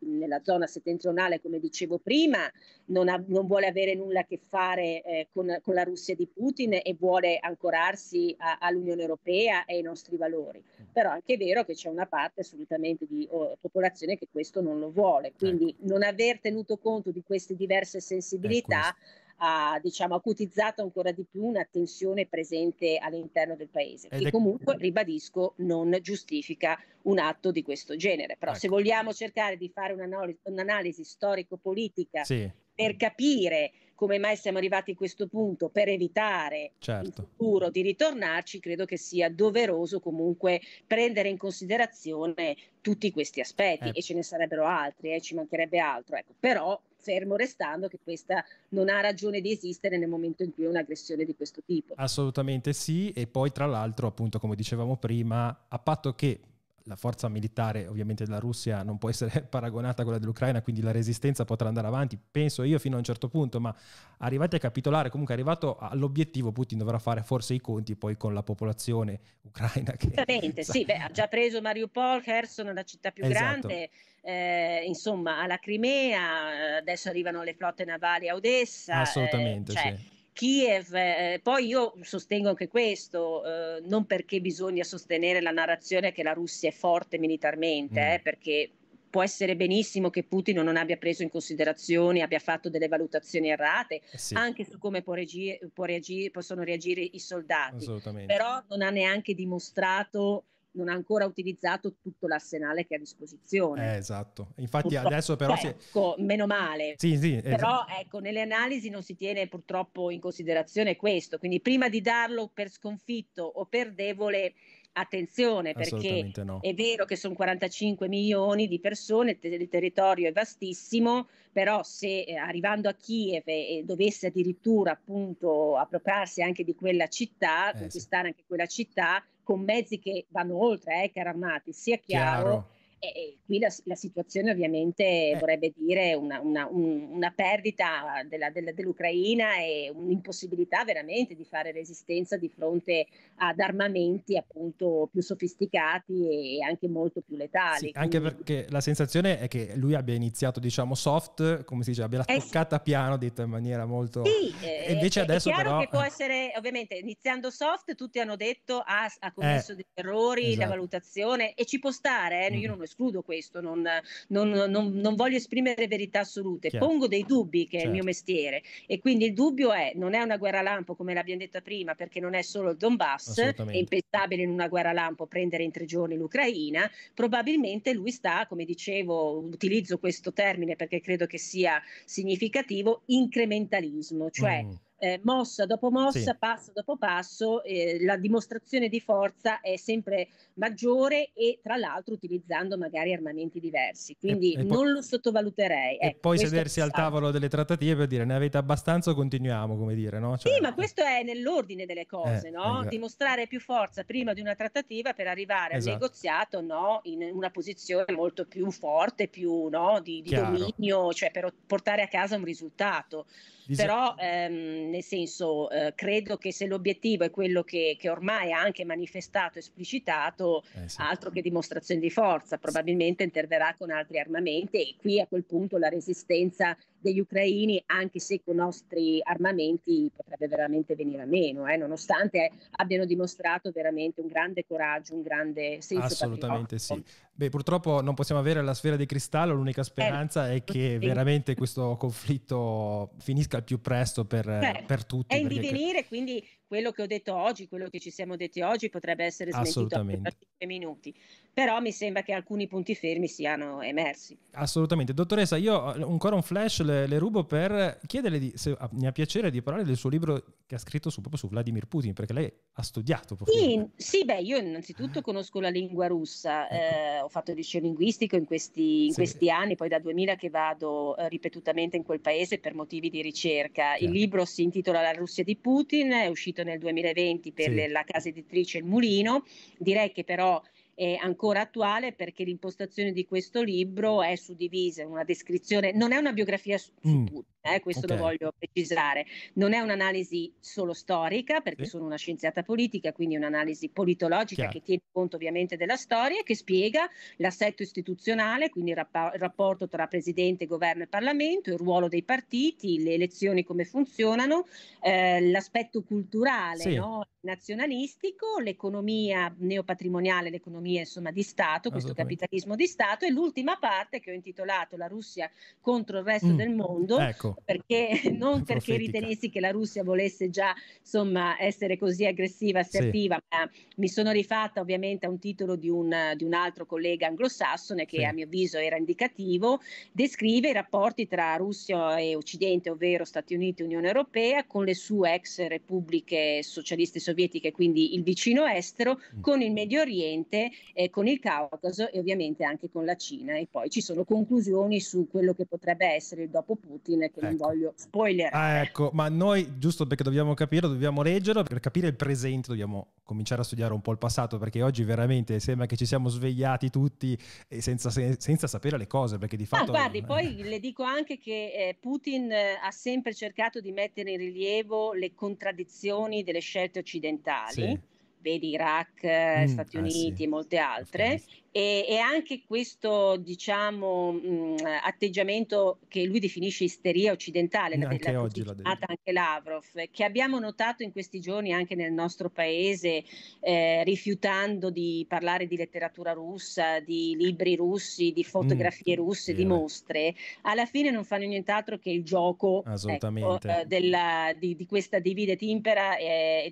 nella zona settentrionale, come dicevo prima, non, ha, non vuole avere nulla a che fare eh, con, con, la Russia di Putin e vuole ancorarsi a, all'Unione Europea e ai nostri valori. Mm. Però anche è vero che c'è una parte assolutamente di oh, popolazione che questo non lo vuole, certo. quindi ecco. non aver tenuto conto di queste diverse sensibilità ha diciamo, acutizzato ancora di più una tensione presente all'interno del paese, Ed che è... comunque, ribadisco, non giustifica un atto di questo genere. Però ecco. se vogliamo cercare di fare un'analisi, un'analisi storico-politica sì. per capire come mai siamo arrivati a questo punto per evitare certo. in futuro di ritornarci, credo che sia doveroso comunque prendere in considerazione tutti questi aspetti eh. e ce ne sarebbero altri, eh, ci mancherebbe altro. Ecco. Però fermo restando che questa non ha ragione di esistere nel momento in cui è un'aggressione di questo tipo. Assolutamente sì, e poi tra l'altro appunto come dicevamo prima, a patto che la forza militare ovviamente della Russia non può essere <laughs> paragonata a quella dell'Ucraina, quindi la resistenza potrà andare avanti, penso io fino a un certo punto, ma arrivati a capitolare, comunque arrivato all'obiettivo, Putin dovrà fare forse i conti poi con la popolazione <laughs> ucraina. Che, Esattamente, sì, beh, ha già preso Mariupol, Kherson, la città più esatto. grande, eh, insomma alla Crimea, eh, adesso arrivano le flotte navali a Odessa. Assolutamente, eh, cioè, sì Kiev, eh, poi io sostengo anche questo, eh, non perché bisogna sostenere la narrazione che la Russia è forte militarmente, mm. eh, perché può essere benissimo che Putin non abbia preso in considerazione, abbia fatto delle valutazioni errate, eh sì. anche su come può reagire, può reagire, possono reagire i soldati, però non ha neanche dimostrato non ha ancora utilizzato tutto l'arsenale che ha a disposizione. Eh, esatto, infatti purtroppo, adesso però... Beh, si... Ecco, meno male. Sì, sì, esatto. però ecco, nelle analisi non si tiene purtroppo in considerazione questo, quindi prima di darlo per sconfitto o per debole attenzione perché no. è vero che sono 45 milioni di persone, il territorio è vastissimo, però se eh, arrivando a Kiev e eh, dovesse addirittura appunto appropriarsi anche di quella città, eh, conquistare sì. anche quella città, con mezzi che vanno oltre, eh, che armati, sia chiaro. chiaro e, qui la, la situazione ovviamente eh. vorrebbe dire una, una, un, una perdita della, della, dell'Ucraina e un'impossibilità veramente di fare resistenza di fronte ad armamenti appunto più sofisticati e anche molto più letali. Sì, anche perché la sensazione è che lui abbia iniziato diciamo soft, come si dice, abbia eh, toccata sì. piano, detto in maniera molto... Sì, e eh, invece è, adesso è chiaro però... che può eh. essere, ovviamente iniziando soft tutti hanno detto ah, ha, ha eh. commesso eh, degli errori, esatto. la valutazione e ci può stare, eh? io non lo escludo questo, non, non, non, non voglio esprimere verità assolute, Chiaro. pongo dei dubbi che certo. è il mio certo. mestiere e quindi il dubbio è, non è una guerra lampo come l'abbiamo detto prima perché non è solo il Donbass, è impensabile in una guerra lampo prendere in tre giorni l'Ucraina, probabilmente lui sta, come dicevo, utilizzo questo termine perché credo che sia significativo, incrementalismo, cioè... Mm eh, mossa dopo mossa, sì. passo dopo passo, eh, la dimostrazione di forza è sempre maggiore e tra l'altro utilizzando magari armamenti diversi. Quindi e, e non poi, lo sottovaluterei. E eh, poi sedersi al tavolo delle trattative per dire ne avete abbastanza o continuiamo, come dire, no? Cioè, sì, ma questo è nell'ordine delle cose, eh, no? Eh, eh. Dimostrare più forza prima di una trattativa per arrivare esatto. al negoziato no? in una posizione molto più forte, più no? di, di dominio, cioè per portare a casa un risultato. Dice... Però ehm, nel senso eh, credo che se l'obiettivo è quello che, che ormai ha anche manifestato, esplicitato, eh, sì. altro che dimostrazione di forza, probabilmente interverrà con altri armamenti e qui a quel punto la resistenza degli ucraini, anche se con i nostri armamenti potrebbe veramente venire a meno, eh, nonostante abbiano dimostrato veramente un grande coraggio, un grande senso Assolutamente sì. Beh, purtroppo non possiamo avere la sfera di cristallo, l'unica speranza eh, è che veramente questo conflitto finisca il più presto per, per tutti. È in divenire, perché... quindi quello che ho detto oggi, quello che ci siamo detti oggi potrebbe essere smentito per 5 minuti, però mi sembra che alcuni punti fermi siano emersi. Assolutamente. Dottoressa, io eh, ancora un flash le, le rubo per chiederle di, se mi ah, ha piacere di parlare del suo libro che ha scritto su, proprio su Vladimir Putin, perché lei ha studiato. Sì, sì, beh, io innanzitutto ah. conosco la lingua russa, ecco. eh, ho fatto liceo linguistico in, questi, in sì. questi, anni, poi da 2000 che vado eh, ripetutamente in quel paese per motivi di ricerca. Certo. Il libro si intitola La Russia di Putin, è uscito seguito nel 2020 per sì. la casa editrice Il Mulino, direi che però è ancora attuale perché l'impostazione di questo libro è suddivisa in una descrizione, non è una biografia su, mm. su tutto eh, questo okay. lo voglio precisare. Non è un'analisi solo storica, perché sì. sono una scienziata politica, quindi un'analisi politologica Chiaro. che tiene conto ovviamente della storia e che spiega l'assetto istituzionale, quindi il, rap- il, rapporto tra Presidente, Governo e Parlamento, il ruolo dei partiti, le elezioni come funzionano, eh, l'aspetto culturale sì. no? nazionalistico, l'economia neopatrimoniale, l'economia insomma di Stato, questo capitalismo di Stato e l'ultima parte che ho intitolato La Russia contro il resto mm. del mondo. Ecco certo. perché, <laughs> non perché ritenessi che la Russia volesse già insomma, essere così aggressiva, assertiva, sì. ma mi sono rifatta ovviamente a un titolo di un, di un altro collega anglosassone che sì. a mio avviso era indicativo, descrive i rapporti tra Russia e Occidente, ovvero Stati Uniti e Unione Europea, con le sue ex repubbliche socialiste sovietiche, quindi il vicino estero, mm. con il Medio Oriente, eh, con il Caucaso e ovviamente anche con la Cina. E poi ci sono conclusioni su quello che potrebbe essere il dopo Putin, che ecco. non voglio spoiler. Ah, ecco, ma noi, giusto perché dobbiamo capirlo, dobbiamo leggerlo, per capire il presente dobbiamo cominciare a studiare un po' il passato, perché oggi veramente sembra che ci siamo svegliati tutti e senza, senza sapere le cose, perché di ah, fatto... Ah, guardi, poi le dico anche che eh, Putin eh, ha sempre cercato di mettere in rilievo le contraddizioni delle scelte occidentali. Sì vedi Iraq, eh, mm, Stati Uniti eh sì. e molte altre, e, e, anche questo diciamo, mh, atteggiamento che lui definisce isteria occidentale, la, anche, la, oggi la anche Lavrov, eh, che abbiamo notato in questi giorni anche nel nostro paese, eh, rifiutando di parlare di letteratura russa, di libri russi, di fotografie mm, russe, sì, di eh. mostre, alla fine non fanno nient'altro che il gioco ecco, eh, della, di, di, questa divide et impera, è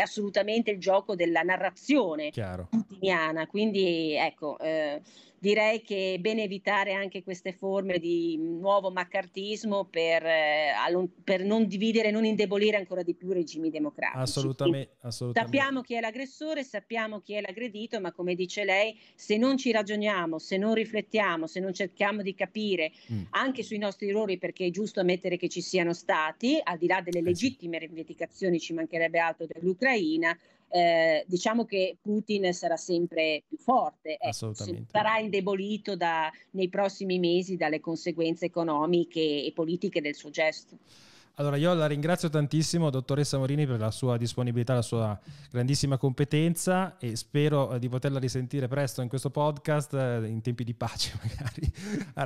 assolutamente il gioco della narrazione Chiaro. putiniana. Quindi quindi ecco, eh, direi che è bene evitare anche queste forme di mm, nuovo maccartismo per, eh, per, non dividere, non indebolire ancora di più i regimi democratici. Assolutamente, assolutamente. Sappiamo chi è l'aggressore, sappiamo chi è l'aggredito, ma come dice lei, se non ci ragioniamo, se non riflettiamo, se non cerchiamo di capire mm. anche sui nostri errori, perché è giusto ammettere che ci siano stati, al di là delle eh legittime rivendicazioni, ci mancherebbe altro dell'Ucraina, eh, diciamo che Putin sarà sempre più forte, eh, sarà indebolito da, nei prossimi mesi dalle conseguenze economiche e politiche del suo gesto. Allora, io la ringrazio tantissimo, dottoressa Morini, per la sua disponibilità, la sua grandissima competenza e spero eh, di poterla risentire presto in questo podcast, eh, in tempi di pace <laughs> magari.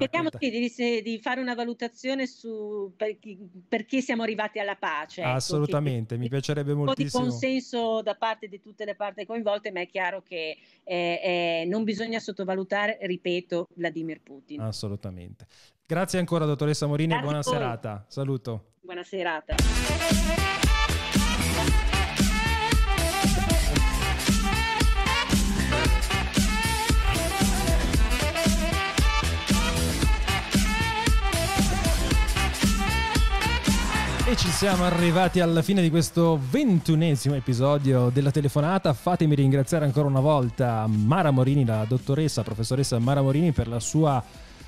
Speriamo ah, di, di, fare una valutazione su perché, chi, siamo arrivati alla pace. Ecco, Assolutamente, che, mi piacerebbe moltissimo. Un po' di consenso da parte di tutte le parti coinvolte, ma è chiaro che eh, eh, non bisogna sottovalutare, ripeto, Vladimir Putin. Assolutamente. Grazie ancora, dottoressa Morini, e buona serata. Saluto. Buona serata. E ci siamo arrivati alla fine di questo ventunesimo episodio della telefonata. Fatemi ringraziare ancora una volta Mara Morini, la dottoressa, professoressa Mara Morini, per la sua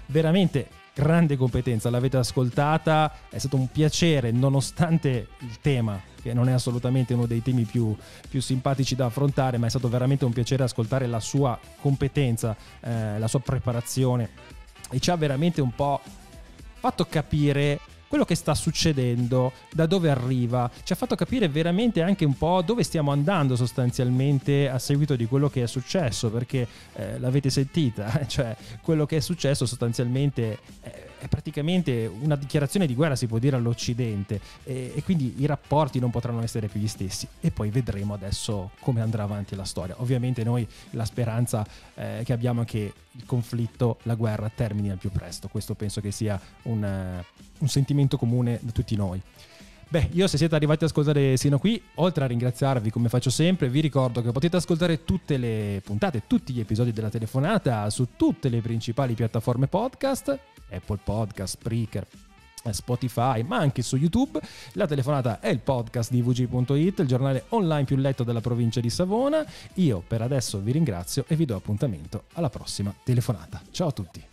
veramente grande competenza, l'avete ascoltata, è stato un piacere nonostante il tema che non è assolutamente uno dei temi più, più simpatici da affrontare, ma è stato veramente un piacere ascoltare la sua competenza, eh, la sua preparazione e ci ha veramente un po' fatto capire quello che sta succedendo, da dove arriva, ci ha fatto capire veramente anche un po' dove stiamo andando sostanzialmente a seguito di quello che è successo, perché eh, l'avete sentita, <laughs> cioè quello che è successo sostanzialmente... Eh, è praticamente una dichiarazione di guerra, si può dire, all'Occidente e, e, quindi i rapporti non potranno essere più gli stessi e poi vedremo adesso come andrà avanti la storia. Ovviamente noi la speranza eh, che abbiamo è che il conflitto, la guerra termini al più presto, questo penso che sia un, eh, un sentimento comune da tutti noi. Beh, io se siete arrivati ad ascoltare sino qui, oltre a ringraziarvi come faccio sempre, vi ricordo che potete ascoltare tutte le puntate, tutti gli episodi della telefonata su tutte le principali piattaforme podcast Apple Podcast, Spreaker, eh, Spotify, ma anche su YouTube. La telefonata è il podcast di vg.it, il giornale online più letto della provincia di Savona. Io per adesso vi ringrazio e vi do appuntamento alla prossima telefonata. Ciao a tutti.